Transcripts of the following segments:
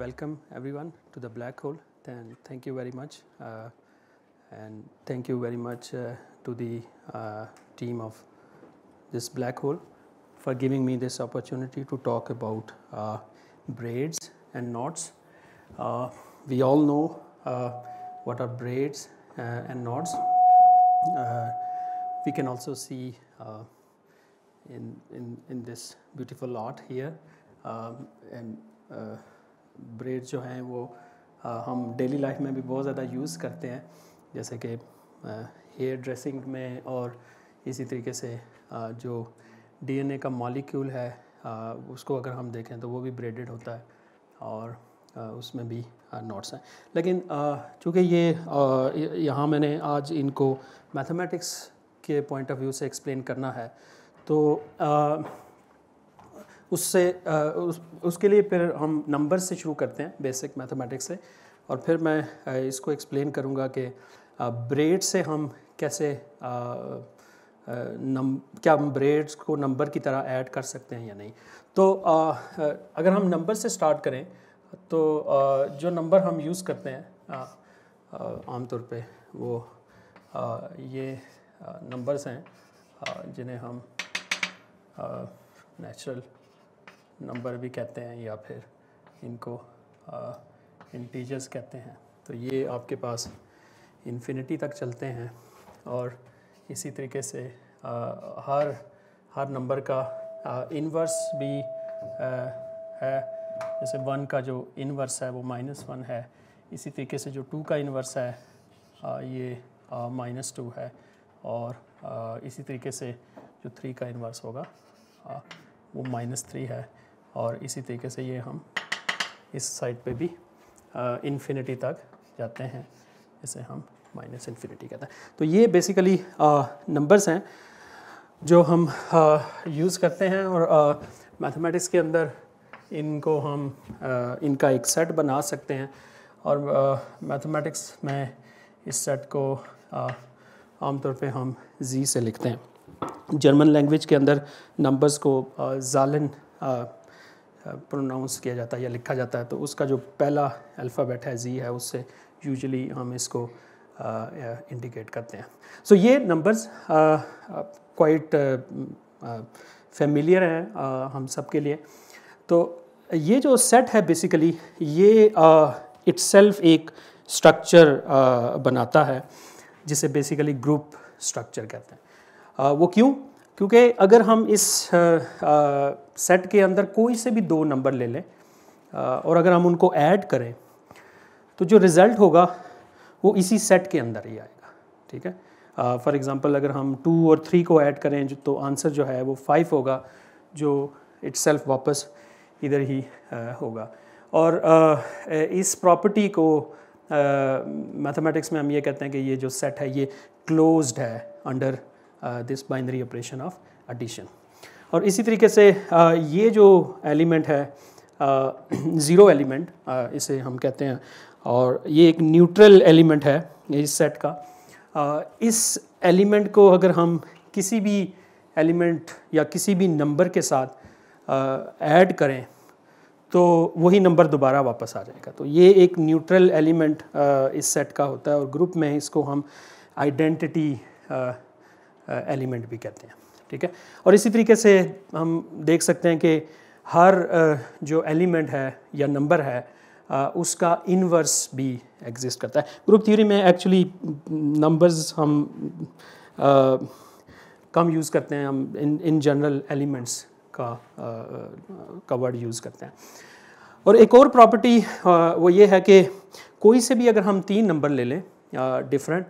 welcome everyone to the black hole Then thank you very much uh, and thank you very much uh, to the uh, team of this black hole for giving me this opportunity to talk about uh, braids and knots. Uh, we all know uh, what are braids and knots. we can also see in, in, in this beautiful art here um, and braid जो हैं वो आ, हम daily life में भी बहुत ज़्यादा use करते हैं जैसे कि हेयर ड्रेसिंग में और इसी तरीके से आ, जो डीएनए का मॉलिक्यूल है आ, उसको अगर हम देखें तो वो भी ब्रेडेड होता है और आ, उसमें भी नोट्स हैं लेकिन चूँकि ये यहाँ मैंने आज इनको मैथमेटिक्स के पॉइंट ऑफ व्यू से एक्सप्लेन करना है तो उससे उस, उसके लिए फिर हम नंबर से शुरू करते हैं बेसिक मैथमेटिक्स से और फिर मैं इसको एक्सप्लेन करूँगा कि ब्रेड से हम कैसे नम क्या हम ब्रेड्स को नंबर की तरह ऐड कर सकते हैं या नहीं तो आ, अगर हम नंबर से स्टार्ट करें तो आ, जो नंबर हम यूज़ करते हैं आमतौर पे वो आ, ये नंबर्स हैं जिन्हें हम नेचुरल नंबर भी कहते हैं या फिर इनको इंटीजर्स कहते हैं तो ये आपके पास इन्फिनिटी तक चलते हैं और इसी तरीके से आ, हर हर नंबर का इनवर्स भी आ, है जैसे वन का जो इनवर्स है वो माइनस वन है इसी तरीके से जो टू का इनवर्स है आ, ये माइनस टू है और आ, इसी तरीके से जो थ्री का इनवर्स होगा आ, वो माइनस थ्री है और इसी तरीके से ये हम इस साइड पे भी इन्फिनिटी तक जाते हैं इसे हम माइनस इन्फिनिटी कहते हैं तो ये बेसिकली नंबर्स हैं जो हम यूज़ करते हैं और मैथमेटिक्स के अंदर इनको हम आ, इनका एक सेट बना सकते हैं और मैथमेटिक्स में इस सेट को आमतौर पे हम जी से लिखते हैं जर्मन लैंग्वेज के अंदर नंबर्स को जालन प्रोनाउंस किया जाता है या लिखा जाता है तो उसका जो पहला अल्फ़ाबेट है जी है उससे यूजली हम इसको इंडिकेट करते हैं सो so, ये नंबर्स क्वाइट फेमिलियर हैं uh, हम सब के लिए तो ये जो सेट है बेसिकली ये इट्स uh, एक स्ट्रक्चर uh, बनाता है जिसे बेसिकली ग्रुप स्ट्रक्चर कहते हैं uh, वो क्यों क्योंकि अगर हम इस आ, आ, सेट के अंदर कोई से भी दो नंबर ले लें और अगर हम उनको ऐड करें तो जो रिज़ल्ट होगा वो इसी सेट के अंदर ही आएगा ठीक है फॉर एग्ज़ाम्पल अगर हम टू और थ्री को ऐड करें तो आंसर जो है वो फाइव होगा जो इट्स वापस इधर ही आ, होगा और आ, इस प्रॉपर्टी को मैथमेटिक्स में हम ये कहते हैं कि ये जो सेट है ये क्लोज्ड है under this binary operation of addition और इसी तरीके से uh, ये जो एलिमेंट है ज़ीरो uh, एलिमेंट uh, इसे हम कहते हैं और ये एक न्यूट्रल एलिमेंट है इस सेट का uh, इस एलिमेंट को अगर हम किसी भी एलिमेंट या किसी भी नंबर के साथ ऐड uh, करें तो वही नंबर दोबारा वापस आ जाएगा तो ये एक न्यूट्रल एलिमेंट uh, इस सेट का होता है और ग्रुप में इसको हम आइडेंटिटी एलिमेंट भी कहते हैं ठीक है और इसी तरीके से हम देख सकते हैं कि हर जो एलिमेंट है या नंबर है उसका इनवर्स भी एग्जिस्ट करता है ग्रुप थ्योरी में एक्चुअली नंबर्स हम कम यूज़ करते हैं हम इन इन जनरल एलिमेंट्स का कवर्ड यूज़ करते हैं और एक और प्रॉपर्टी वो ये है कि कोई से भी अगर हम तीन नंबर ले लें डिफरेंट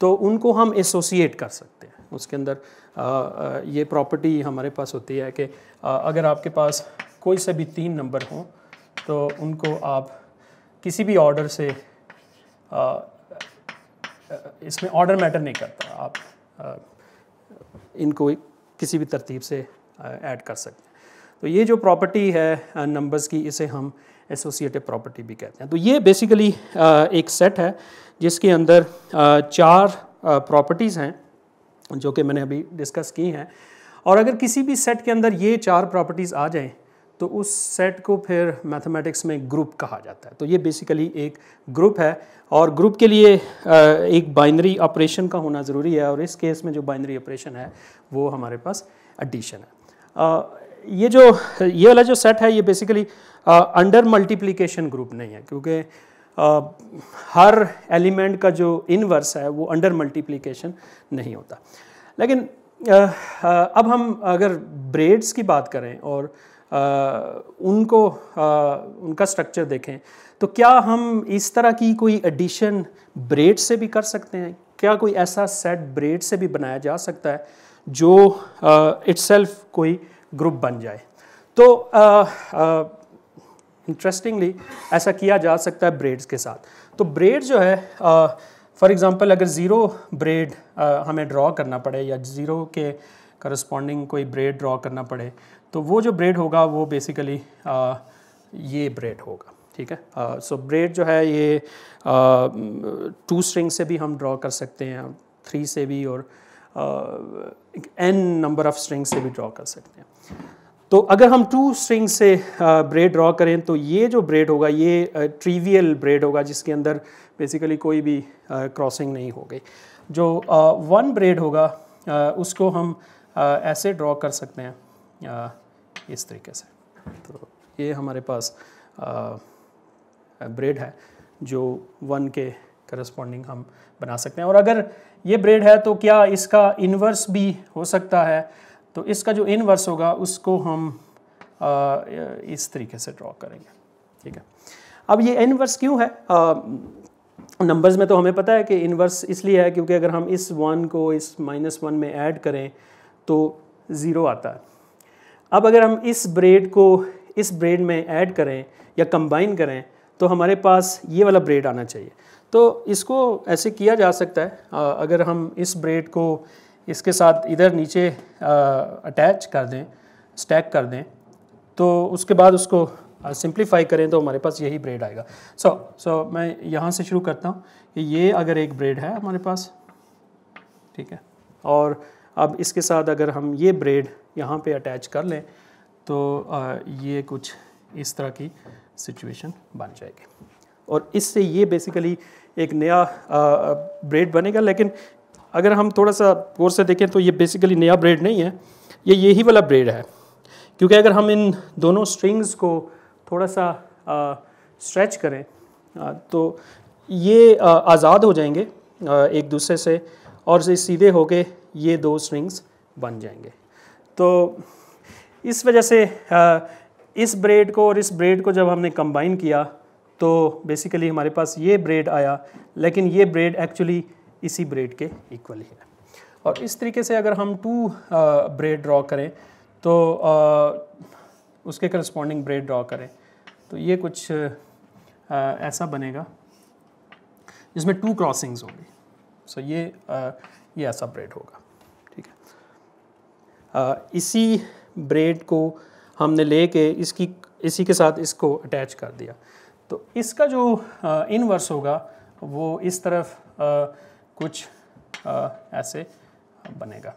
तो उनको हम एसोसिएट कर सकते हैं उसके अंदर ये प्रॉपर्टी हमारे पास होती है कि अगर आपके पास कोई से भी तीन नंबर हों तो उनको आप किसी भी ऑर्डर से इसमें ऑर्डर मैटर नहीं करता आप इनको किसी भी तरतीब से ऐड कर सकते हैं तो ये जो प्रॉपर्टी है नंबर्स की इसे हम एसोसिएटिव प्रॉपर्टी भी कहते हैं तो ये बेसिकली एक सेट है जिसके अंदर चार प्रॉपर्टीज़ हैं जो कि मैंने अभी डिस्कस की हैं और अगर किसी भी सेट के अंदर ये चार प्रॉपर्टीज़ आ जाएँ तो उस सेट को फिर मैथमेटिक्स में ग्रुप कहा जाता है तो ये बेसिकली एक ग्रुप है और ग्रुप के लिए एक बाइनरी ऑपरेशन का होना ज़रूरी है और इस केस में जो बाइनरी ऑपरेशन है वो हमारे पास एडिशन है ये जो ये वाला जो सेट है ये बेसिकली अंडर मल्टीप्लीकेशन ग्रुप नहीं है क्योंकि हर एलिमेंट का जो इनवर्स है वो अंडर मल्टीप्लीकेशन नहीं होता लेकिन अब हम अगर ब्रेड्स की बात करें और उनको उनका स्ट्रक्चर देखें तो क्या हम इस तरह की कोई एडिशन ब्रेड से भी कर सकते हैं क्या कोई ऐसा सेट ब्रेड से भी बनाया जा सकता है जो इट्सल्फ कोई ग्रुप बन जाए तो इंटरेस्टिंगली ऐसा किया जा सकता है ब्रेड्स के साथ तो ब्रेड जो है फॉर एग्ज़ाम्पल अगर ज़ीरो ब्रेड हमें ड्रॉ करना पड़े या ज़ीरो के करस्पॉन्डिंग कोई ब्रेड ड्रॉ करना पड़े तो वो जो ब्रेड होगा वो बेसिकली आ, ये ब्रेड होगा ठीक है सो uh, ब्रेड so जो है ये टू uh, स्ट्रिंग से भी हम ड्रॉ कर सकते हैं थ्री से भी और एन नंबर ऑफ स्ट्रिंग से भी ड्रॉ कर सकते हैं तो अगर हम टू स्ट्रिंग से ब्रेड uh, ड्रॉ करें तो ये जो ब्रेड होगा ये ट्रीवियल uh, ब्रेड होगा जिसके अंदर बेसिकली कोई भी क्रॉसिंग uh, नहीं हो गई जो वन ब्रेड होगा उसको हम ऐसे ड्रॉ कर सकते हैं इस तरीके से तो ये हमारे पास ब्रेड है जो वन के करस्पॉन्डिंग हम बना सकते हैं और अगर ये ब्रेड है तो क्या इसका इन्वर्स भी हो सकता है तो इसका जो इनवर्स होगा उसको हम आ, इस तरीके से ड्रॉ करेंगे ठीक है अब ये इनवर्स क्यों है आ, नंबर्स में तो हमें पता है कि इनवर्स इसलिए है क्योंकि अगर हम इस वन को इस माइनस वन में ऐड करें तो ज़ीरो आता है अब अगर हम इस ब्रेड को इस ब्रेड में ऐड करें या कंबाइन करें तो हमारे पास ये वाला ब्रेड आना चाहिए तो इसको ऐसे किया जा सकता है अगर हम इस ब्रेड को इसके साथ इधर नीचे अटैच कर दें स्टैक कर दें तो उसके बाद उसको सिंप्लीफाई करें तो हमारे पास यही ब्रेड आएगा सो so, सो so, मैं यहाँ से शुरू करता हूँ कि ये अगर एक ब्रेड है हमारे पास ठीक है और अब इसके साथ अगर हम ये ब्रेड यहाँ पे अटैच कर लें तो ये कुछ इस तरह की सिचुएशन बन जाएगी और इससे ये बेसिकली एक नया ब्रेड बनेगा लेकिन अगर हम थोड़ा सा गौर से देखें तो ये बेसिकली नया ब्रेड नहीं है ये यही वाला ब्रेड है क्योंकि अगर हम इन दोनों स्ट्रिंग्स को थोड़ा सा स्ट्रेच करें आ, तो ये आ, आज़ाद हो जाएंगे आ, एक दूसरे से और से सीधे होके ये दो स्ट्रिंग्स बन जाएंगे तो इस वजह से इस ब्रेड को और इस ब्रेड को जब हमने कंबाइन किया तो बेसिकली हमारे पास ये ब्रेड आया लेकिन ये ब्रेड एक्चुअली इसी ब्रेड के इक्वल ही है और इस तरीके से अगर हम टू ब्रेड ड्रॉ करें तो आ, uh, उसके करस्पॉन्डिंग ब्रेड ड्रॉ करें तो ये कुछ आ, uh, ऐसा बनेगा जिसमें टू क्रॉसिंग्स होंगी सो ये आ, uh, ये ऐसा ब्रेड होगा ठीक है आ, इसी ब्रेड को हमने ले के इसकी इसी के साथ इसको अटैच कर दिया तो इसका जो इनवर्स होगा वो इस तरफ कुछ आ, ऐसे बनेगा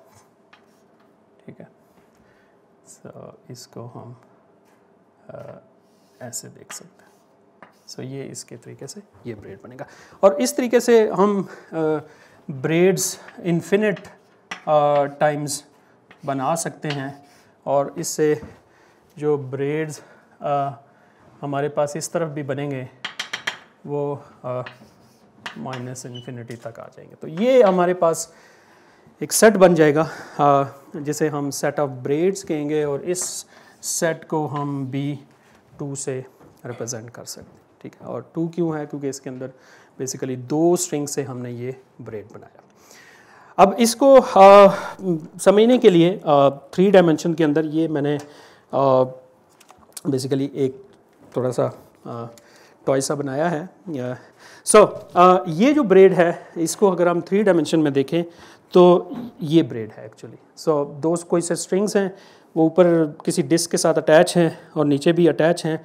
ठीक है सो so, इसको हम आ, ऐसे देख सकते हैं सो so, ये इसके तरीके से ये ब्रेड बनेगा और इस तरीके से हम ब्रेड्स इन्फिनिट टाइम्स बना सकते हैं और इससे जो ब्रेड्स हमारे पास इस तरफ भी बनेंगे वो आ, माइनस इन्फिनिटी तक आ जाएंगे तो ये हमारे पास एक सेट बन जाएगा जिसे हम सेट ऑफ ब्रेड्स कहेंगे और इस सेट को हम बी टू से रिप्रेजेंट कर सकते हैं ठीक है और टू क्यों है क्योंकि इसके अंदर बेसिकली दो स्ट्रिंग से हमने ये ब्रेड बनाया अब इसको समझने के लिए आ, थ्री डायमेंशन के अंदर ये मैंने आ, बेसिकली एक थोड़ा सा टॉय सा बनाया है सो so, uh, ये जो ब्रेड है इसको अगर हम थ्री डायमेंशन में देखें तो ये ब्रेड है एक्चुअली सो दो कोई से स्ट्रिंग्स हैं वो ऊपर किसी डिस्क के साथ अटैच हैं और नीचे भी अटैच हैं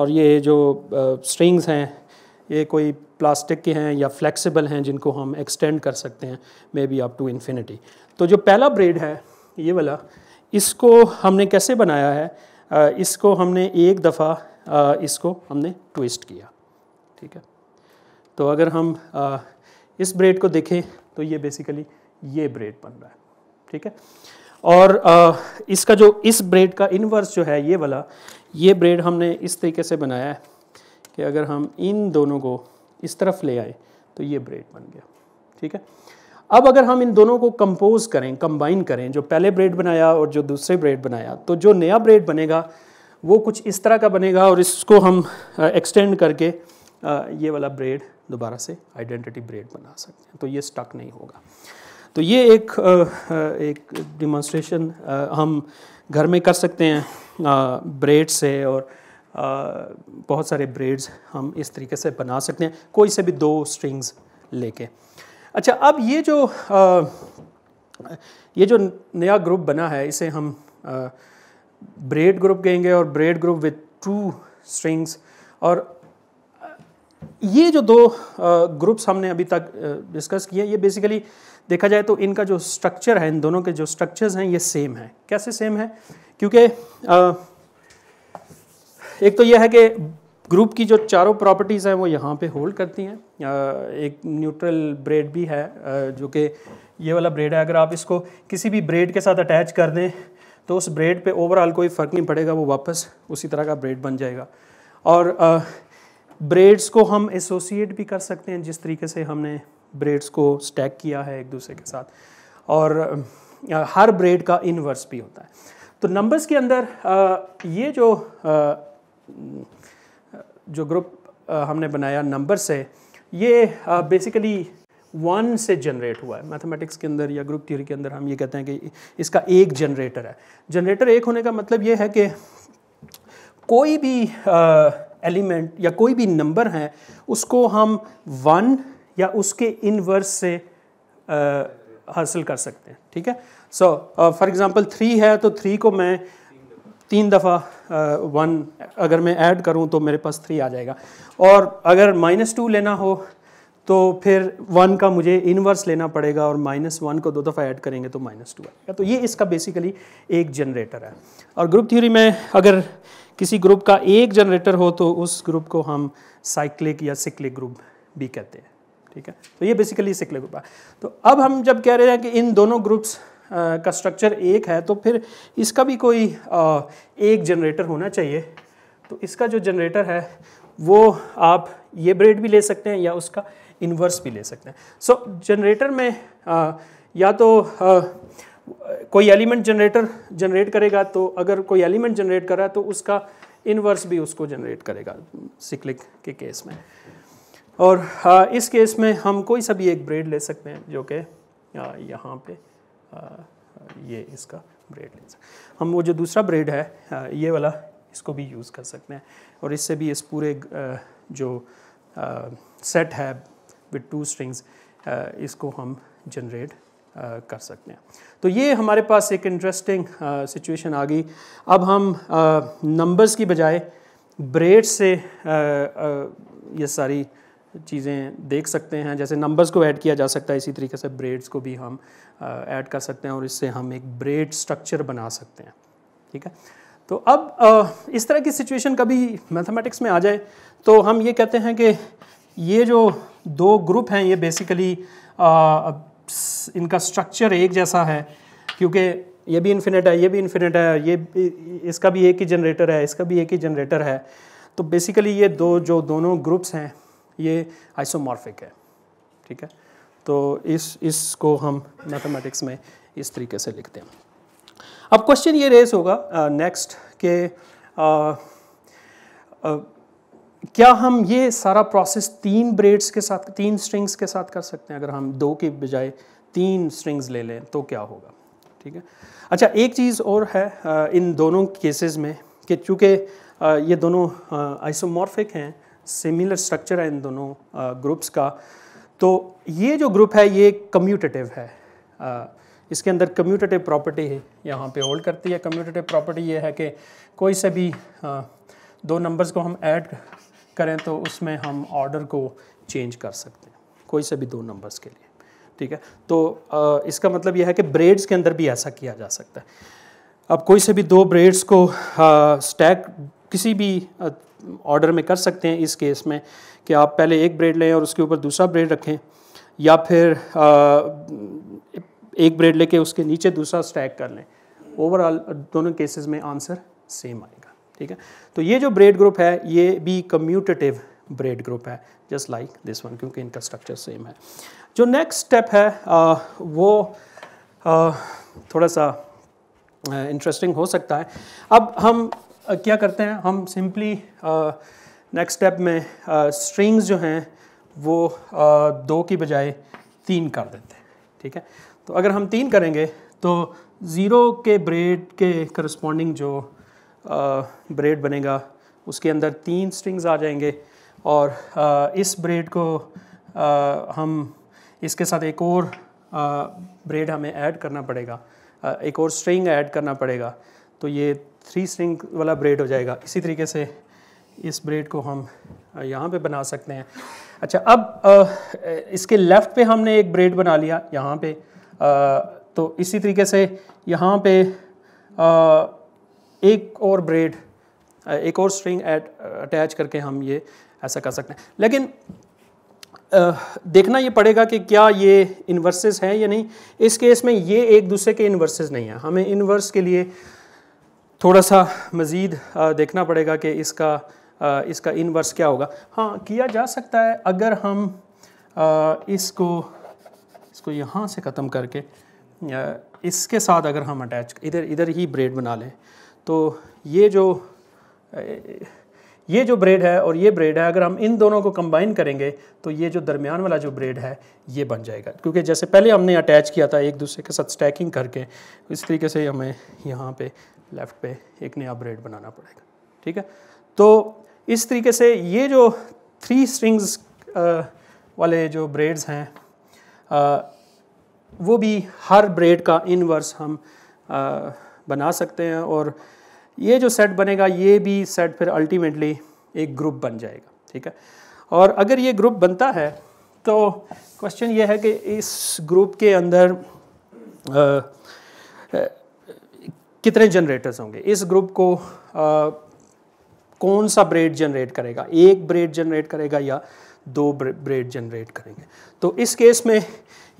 और ये जो स्ट्रिंग्स uh, हैं ये कोई प्लास्टिक के हैं या फ्लेक्सिबल हैं जिनको हम एक्सटेंड कर सकते हैं maybe up to infinity तो जो पहला ब्रेड है ये वाला इसको हमने कैसे बनाया है uh, इसको हमने एक दफ़ा इसको हमने ट्विस्ट किया ठीक है तो अगर हम इस ब्रेड को देखें तो ये बेसिकली ये ब्रेड बन रहा है ठीक है और इसका जो इस ब्रेड का इनवर्स जो है ये वाला ये ब्रेड हमने इस तरीके से बनाया है कि अगर हम इन दोनों को इस तरफ ले आए तो ये ब्रेड बन गया ठीक है अब अगर हम इन दोनों को कंपोज करें कंबाइन करें जो पहले ब्रेड बनाया और जो दूसरे ब्रेड बनाया तो जो नया ब्रेड बनेगा वो कुछ इस तरह का बनेगा और इसको हम एक्सटेंड करके ये वाला ब्रेड दोबारा से आइडेंटिटी ब्रेड बना सकते हैं तो ये स्टक नहीं होगा तो ये एक एक डिमॉन्स्ट्रेशन हम घर में कर सकते हैं ब्रेड से और बहुत सारे ब्रेड्स हम इस तरीके से बना सकते हैं कोई से भी दो स्ट्रिंग्स लेके अच्छा अब ये जो ये जो नया ग्रुप बना है इसे हम ब्रेड ग्रुप कहेंगे और braid group with two strings और ये जो दो ग्रुप्स हमने अभी तक डिस्कस किए ये बेसिकली देखा जाए तो इनका जो स्ट्रक्चर है इन दोनों के जो स्ट्रक्चर्स हैं ये सेम है कैसे सेम है क्योंकि एक तो यह है कि ग्रुप की जो चारों प्रॉपर्टीज़ हैं वो यहाँ पे होल्ड करती हैं एक न्यूट्रल ब्रेड भी है जो कि ये वाला ब्रेड है अगर आप इसको किसी भी ब्रेड के साथ अटैच कर दें तो उस ब्रेड पे ओवरऑल कोई फ़र्क नहीं पड़ेगा वो वापस उसी तरह का ब्रेड बन जाएगा और ब्रेड्स को हम एसोसिएट भी कर सकते हैं जिस तरीके से हमने ब्रेड्स को स्टैक किया है एक दूसरे के साथ और हर ब्रेड का इनवर्स भी होता है तो नंबर्स के अंदर ये जो जो ग्रुप हमने बनाया नंबर से ये बेसिकली वन से जनरेट हुआ है मैथमेटिक्स के अंदर या ग्रुप थ्योरी के अंदर हम ये कहते हैं कि इसका एक जनरेटर है जनरेटर एक होने का मतलब ये है कि कोई भी एलिमेंट या कोई भी नंबर है उसको हम वन या उसके इनवर्स से आ, हासिल कर सकते हैं ठीक है सो फॉर एग्ज़ाम्पल थ्री है तो थ्री को मैं तीन दफ़ा वन अगर मैं ऐड करूं तो मेरे पास थ्री आ जाएगा और अगर माइनस टू लेना हो तो फिर वन का मुझे इनवर्स लेना पड़ेगा और माइनस वन को दो दफ़ा ऐड करेंगे तो माइनस टू आएगा तो ये इसका बेसिकली एक जनरेटर है और ग्रुप थ्योरी में अगर किसी ग्रुप का एक जनरेटर हो तो उस ग्रुप को हम साइक्लिक या सिक्लिक ग्रुप भी कहते हैं ठीक है तो ये बेसिकली सिक्लिक ग्रुप है तो अब हम जब कह रहे हैं कि इन दोनों ग्रुप्स का स्ट्रक्चर एक है तो फिर इसका भी कोई आ, एक जनरेटर होना चाहिए तो इसका जो जनरेटर है वो आप ये ब्रेड भी ले सकते हैं या उसका इन्वर्स भी ले सकते हैं सो so, जनरेटर में आ, या तो आ, कोई एलिमेंट जनरेटर जनरेट करेगा तो अगर कोई एलिमेंट जनरेट कर रहा है तो उसका इन्वर्स भी उसको जनरेट करेगा सिक्लिक के केस में और आ, इस केस में हम कोई सा भी एक ब्रेड ले सकते हैं जो कि यहाँ पे आ, ये इसका ब्रेड ले सकते हम वो जो दूसरा ब्रेड है आ, ये वाला इसको भी यूज़ कर सकते हैं और इससे भी इस पूरे जो सेट है विद टू स्ट्रिंग्स इसको हम जनरेट uh, कर सकते हैं तो ये हमारे पास एक इंटरेस्टिंग सिचुएशन uh, आ गई अब हम नंबर्स uh, की बजाय ब्रेड से ये सारी चीज़ें देख सकते हैं जैसे नंबर्स को ऐड किया जा सकता है इसी तरीके से ब्रेड्स को भी हम ऐड कर सकते हैं और इससे हम एक ब्रेड स्ट्रक्चर बना सकते हैं ठीक है तो अब इस तरह की सिचुएशन कभी मैथमेटिक्स में आ जाए तो हम ये कहते हैं कि ये जो दो ग्रुप हैं ये बेसिकली आ, इनका स्ट्रक्चर एक जैसा है क्योंकि ये भी इन्फिनेट है ये भी इन्फिनेट है ये इसका भी एक ही जनरेटर है इसका भी एक ही जनरेटर है तो बेसिकली ये दो जो दोनों ग्रुप्स हैं ये आइसोमॉर्फिक है ठीक है तो इस इसको हम मैथमेटिक्स में इस तरीके से लिखते हैं अब क्वेश्चन ये रेस होगा नेक्स्ट के क्या हम ये सारा प्रोसेस तीन ब्रेड्स के साथ तीन स्ट्रिंग्स के साथ कर सकते हैं अगर हम दो के बजाय तीन स्ट्रिंग्स ले लें तो क्या होगा ठीक है अच्छा एक चीज़ और है इन दोनों केसेस में कि चूँकि ये दोनों आइसोमॉर्फिक हैं सिमिलर स्ट्रक्चर है इन दोनों ग्रुप्स का तो ये जो ग्रुप है ये कम्यूटेटिव है इसके अंदर कम्यूटेटिव प्रॉपर्टी है यहाँ पे होल्ड करती है कम्यूटेटिव प्रॉपर्टी ये है कि कोई से भी दो नंबर्स को हम ऐड करें तो उसमें हम ऑर्डर को चेंज कर सकते हैं कोई से भी दो नंबर्स के लिए ठीक है तो इसका मतलब यह है कि ब्रेड्स के अंदर भी ऐसा किया जा सकता है अब कोई से भी दो ब्रेड्स को स्टैक किसी भी ऑर्डर में कर सकते हैं इस केस में कि आप पहले एक ब्रेड लें और उसके ऊपर दूसरा ब्रेड रखें या फिर आ, एक ब्रेड लेके उसके नीचे दूसरा स्टैक कर लें ओवरऑल दोनों केसेस में आंसर सेम आएगा ठीक है तो ये जो ब्रेड ग्रुप है ये भी कम्यूटेटिव ब्रेड ग्रुप है जस्ट लाइक दिस वन क्योंकि इनका स्ट्रक्चर सेम है जो नेक्स्ट स्टेप है आ, वो आ, थोड़ा सा इंटरेस्टिंग हो सकता है अब हम आ, क्या करते हैं हम सिंपली नेक्स्ट स्टेप में स्ट्रिंग्स जो हैं वो दो की बजाय तीन कर देते हैं ठीक है तो अगर हम तीन करेंगे तो ज़ीरो के ब्रेड के करस्पॉन्डिंग जो ब्रेड बनेगा उसके अंदर तीन स्ट्रिंग्स आ जाएंगे और आ, इस ब्रेड को आ, हम इसके साथ एक और आ, ब्रेड हमें ऐड करना पड़ेगा आ, एक और स्ट्रिंग ऐड करना पड़ेगा तो ये थ्री स्ट्रिंग वाला ब्रेड हो जाएगा इसी तरीके से इस ब्रेड को हम यहाँ पे बना सकते हैं अच्छा अब आ, इसके लेफ़्ट पे हमने एक ब्रेड बना लिया यहाँ पे आ, तो इसी तरीके से यहाँ पे आ, एक और ब्रेड एक और स्ट्रिंग अटैच करके हम ये ऐसा कर सकते हैं लेकिन देखना ये पड़ेगा कि क्या ये इन्वर्सेस हैं या नहीं इस केस में ये एक दूसरे के इन्वर्सेस नहीं हैं हमें इन्वर्स के लिए थोड़ा सा मज़ीद देखना पड़ेगा कि इसका इसका इन्वर्स क्या होगा हाँ किया जा सकता है अगर हम इसको इसको यहाँ से ख़त्म करके इसके साथ अगर हम अटैच इधर इधर ही ब्रेड बना लें तो ये जो ये जो ब्रेड है और ये ब्रेड है अगर हम इन दोनों को कंबाइन करेंगे तो ये जो दरमियान वाला जो ब्रेड है ये बन जाएगा क्योंकि जैसे पहले हमने अटैच किया था एक दूसरे के साथ स्टैकिंग करके इस तरीके से हमें यहाँ पे लेफ़्ट पे एक नया ब्रेड बनाना पड़ेगा ठीक है तो इस तरीके से ये जो थ्री स्ट्रिंग्स वाले जो ब्रेड्स हैं वो भी हर ब्रेड का इनवर्स हम आ, बना सकते हैं और ये जो सेट बनेगा ये भी सेट फिर अल्टीमेटली एक ग्रुप बन जाएगा ठीक है और अगर ये ग्रुप बनता है तो क्वेश्चन ये है कि इस ग्रुप के अंदर आ, आ, कितने जनरेटर्स होंगे इस ग्रुप को आ, कौन सा ब्रेड जनरेट करेगा एक ब्रेड जनरेट करेगा या दो ब्रेड जनरेट करेंगे तो इस केस में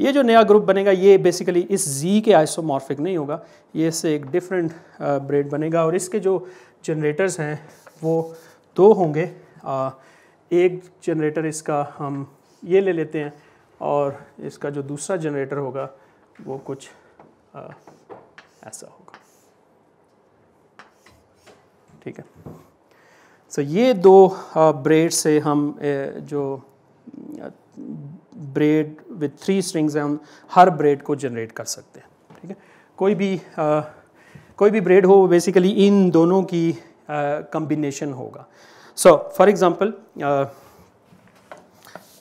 ये जो नया ग्रुप बनेगा ये बेसिकली इस जी के आइसोमॉर्फिक नहीं होगा ये इससे एक डिफरेंट ब्रेड uh, बनेगा और इसके जो जनरेटर्स हैं वो दो होंगे आ, uh, एक जनरेटर इसका हम ये ले लेते हैं और इसका जो दूसरा जनरेटर होगा वो कुछ आ, uh, ऐसा होगा ठीक है सो so, ये दो ब्रेड से हम ए, जो ब्रेड विथ थ्री स्ट्रिंग्स हैं हम हर ब्रेड को जनरेट कर सकते हैं ठीक है कोई भी आ, कोई भी ब्रेड हो बेसिकली इन दोनों की कम्बिनेशन होगा सो फॉर एग्ज़ाम्पल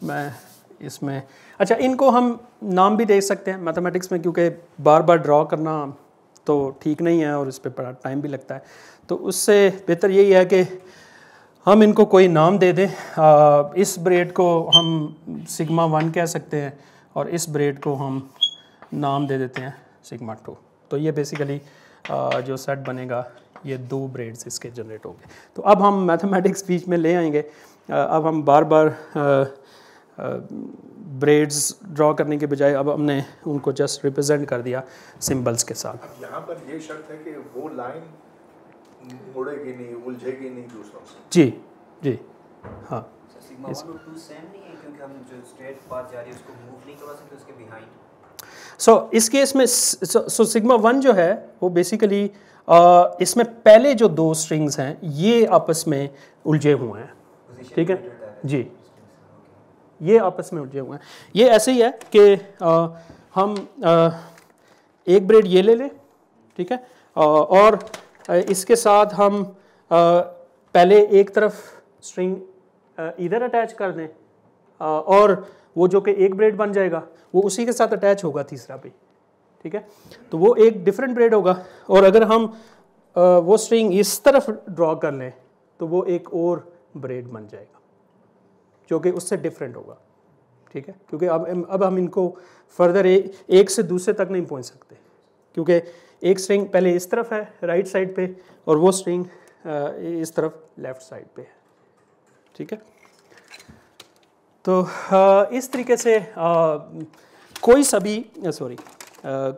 मैं इसमें अच्छा इनको हम नाम भी दे सकते हैं मैथमेटिक्स में क्योंकि बार बार ड्रॉ करना तो ठीक नहीं है और इस पर बड़ा टाइम भी लगता है तो उससे बेहतर यही है कि हम इनको कोई नाम दे दें इस ब्रेड को हम सिग्मा वन कह सकते हैं और इस ब्रेड को हम नाम दे देते हैं सिग्मा टू तो ये बेसिकली जो सेट बनेगा ये दो ब्रेड्स इसके जनरेट होंगे तो अब हम मैथमेटिक्स बीच में ले आएंगे अब हम बार बार ब्रेड्स ड्रॉ करने के बजाय अब हमने उनको जस्ट रिप्रेजेंट कर दिया सिंबल्स के साथ यहाँ पर ये शर्त है कि वो लाइन मुड़ेगी नहीं उलझेगी नहीं दूसरों से जी जी हाँ सो इस केस में सो सिग्मा वन जो है वो बेसिकली इसमें पहले जो दो स्ट्रिंग्स हैं ये आपस में उलझे हुए हैं ठीक है जी ये आपस में उलझे हुए हैं ये ऐसे ही है कि हम एक ब्रेड ये ले लें ठीक है और इसके साथ हम पहले एक तरफ स्ट्रिंग इधर अटैच कर दें और वो जो कि एक ब्रेड बन जाएगा वो उसी के साथ अटैच होगा तीसरा भी ठीक है तो वो एक डिफरेंट ब्रेड होगा और अगर हम वो स्ट्रिंग इस तरफ ड्रॉ कर लें तो वो एक और ब्रेड बन जाएगा जो कि उससे डिफरेंट होगा ठीक है क्योंकि अब अब हम इनको फर्दर ए, एक से दूसरे तक नहीं पहुंच सकते क्योंकि एक स्ट्रिंग पहले इस तरफ है राइट साइड पे और वो स्ट्रिंग इस तरफ लेफ्ट साइड पे है ठीक है तो इस तरीके से कोई सभी सॉरी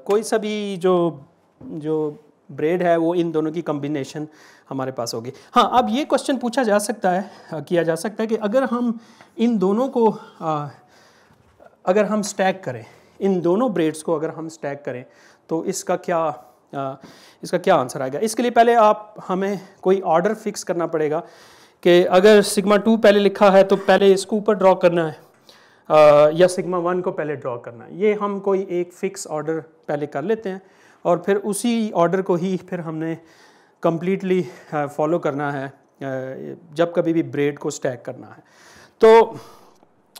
कोई सभी जो जो ब्रेड है वो इन दोनों की कम्बिनेशन हमारे पास होगी हाँ अब ये क्वेश्चन पूछा जा सकता है किया जा सकता है कि अगर हम इन दोनों को अगर हम स्टैक करें इन दोनों ब्रेड्स को अगर हम स्टैक करें तो इसका क्या इसका क्या आंसर आएगा इसके लिए पहले आप हमें कोई ऑर्डर फिक्स करना पड़ेगा कि अगर सिग्मा टू पहले लिखा है तो पहले इसको ऊपर ड्रॉ करना है आ, या सिग्मा वन को पहले ड्रॉ करना है ये हम कोई एक फ़िक्स ऑर्डर पहले कर लेते हैं और फिर उसी ऑर्डर को ही फिर हमने कम्प्लीटली फॉलो करना है जब कभी भी ब्रेड को स्टैक करना है तो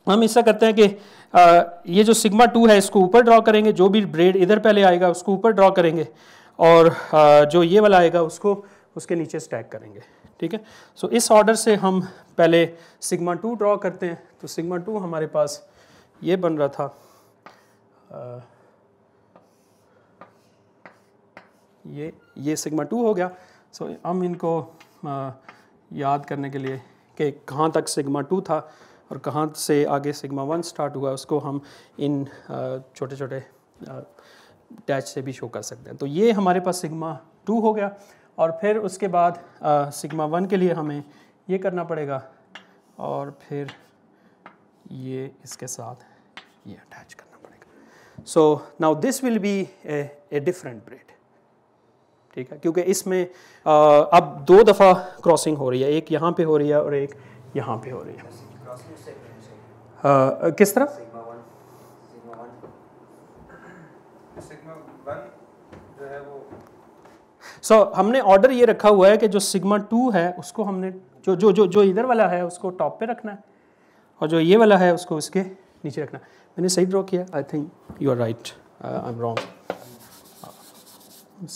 हम ऐसा करते हैं कि ये जो सिग्मा टू है इसको ऊपर ड्रॉ करेंगे जो भी ब्रेड इधर पहले आएगा उसको ऊपर ड्रॉ करेंगे और जो ये वाला आएगा उसको उसके नीचे स्टैक करेंगे ठीक है सो इस ऑर्डर से हम पहले सिग्मा टू ड्रॉ करते हैं तो सिग्मा टू हमारे पास ये बन रहा था ये ये सिग्मा टू हो गया सो हम इनको याद करने के लिए कि कहाँ तक सिग्मा टू था और कहाँ से आगे सिग्मा वन स्टार्ट हुआ उसको हम इन छोटे छोटे डैच से भी शो कर सकते हैं तो ये हमारे पास सिग्मा टू हो गया और फिर उसके बाद आ, सिग्मा वन के लिए हमें ये करना पड़ेगा और फिर ये इसके साथ ये अटैच करना पड़ेगा so now this will be a different braid ठीक है क्योंकि इसमें अब दो दफ़ा क्रॉसिंग हो रही है एक यहाँ पे हो रही है और एक यहाँ पे हो रही है आ, किस तरह सो so, हमने ऑर्डर ये रखा हुआ है कि जो सिग्मा टू है उसको हमने जो जो जो जो इधर वाला है उसको टॉप पे रखना है और जो ये वाला है उसको उसके नीचे रखना मैंने सही ड्रॉ किया I think you are right I am wrong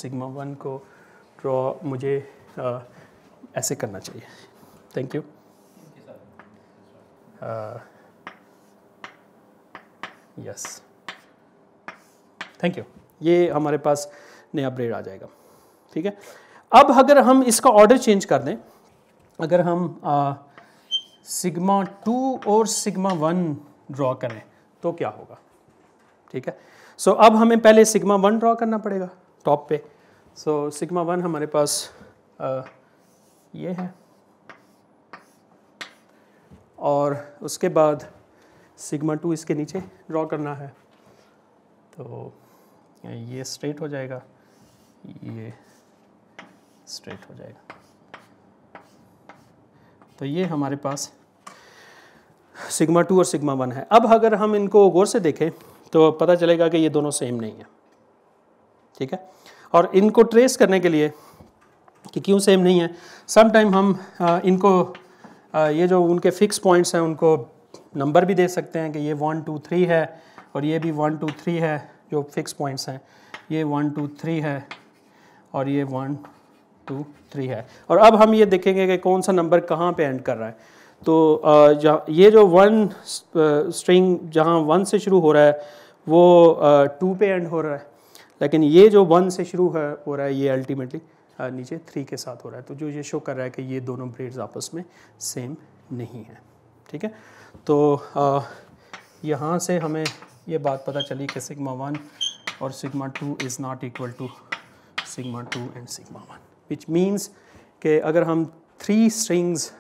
sigma one को ड्रॉ मुझे uh, ऐसे करना चाहिए thank you yes thank you ये हमारे पास नया ब्रेड आ जाएगा ठीक है अब अगर हम इसका ऑर्डर चेंज कर दें अगर हम आ, सिग्मा टू और सिग्मा वन ड्रॉ करें तो क्या होगा ठीक है सो so, अब हमें पहले सिग्मा वन ड्रॉ करना पड़ेगा टॉप पे सो सिग्मा वन हमारे पास आ, ये है और उसके बाद सिग्मा टू इसके नीचे ड्रॉ करना है तो ये स्ट्रेट हो जाएगा ये स्ट्रेट हो जाएगा तो ये हमारे पास सिग्मा टू और सिग्मा वन है अब अगर हम इनको गौर से देखें तो पता चलेगा कि ये दोनों सेम नहीं है ठीक है और इनको ट्रेस करने के लिए कि क्यों सेम नहीं है सम टाइम हम इनको ये जो उनके फिक्स पॉइंट्स हैं उनको नंबर भी दे सकते हैं कि ये वन टू थ्री है और ये भी वन टू थ्री है जो फिक्स पॉइंट्स हैं ये वन टू थ्री है और ये वन टू थ्री है और अब हम ये देखेंगे कि कौन सा नंबर कहाँ पे एंड कर रहा है तो जहाँ ये जो वन स्ट्रिंग जहाँ वन से शुरू हो रहा है वो टू पे एंड हो रहा है लेकिन ये जो वन से शुरू है हो रहा है ये अल्टीमेटली नीचे थ्री के साथ हो रहा है तो जो ये शो कर रहा है कि ये दोनों ब्रेड्स आपस में सेम नहीं है ठीक है तो यहाँ से हमें ये बात पता चली कि सिग्मा वन और sigma two is not equal to sigma two and sigma one which means के अगर हम थ्री स्ट्रिंग्स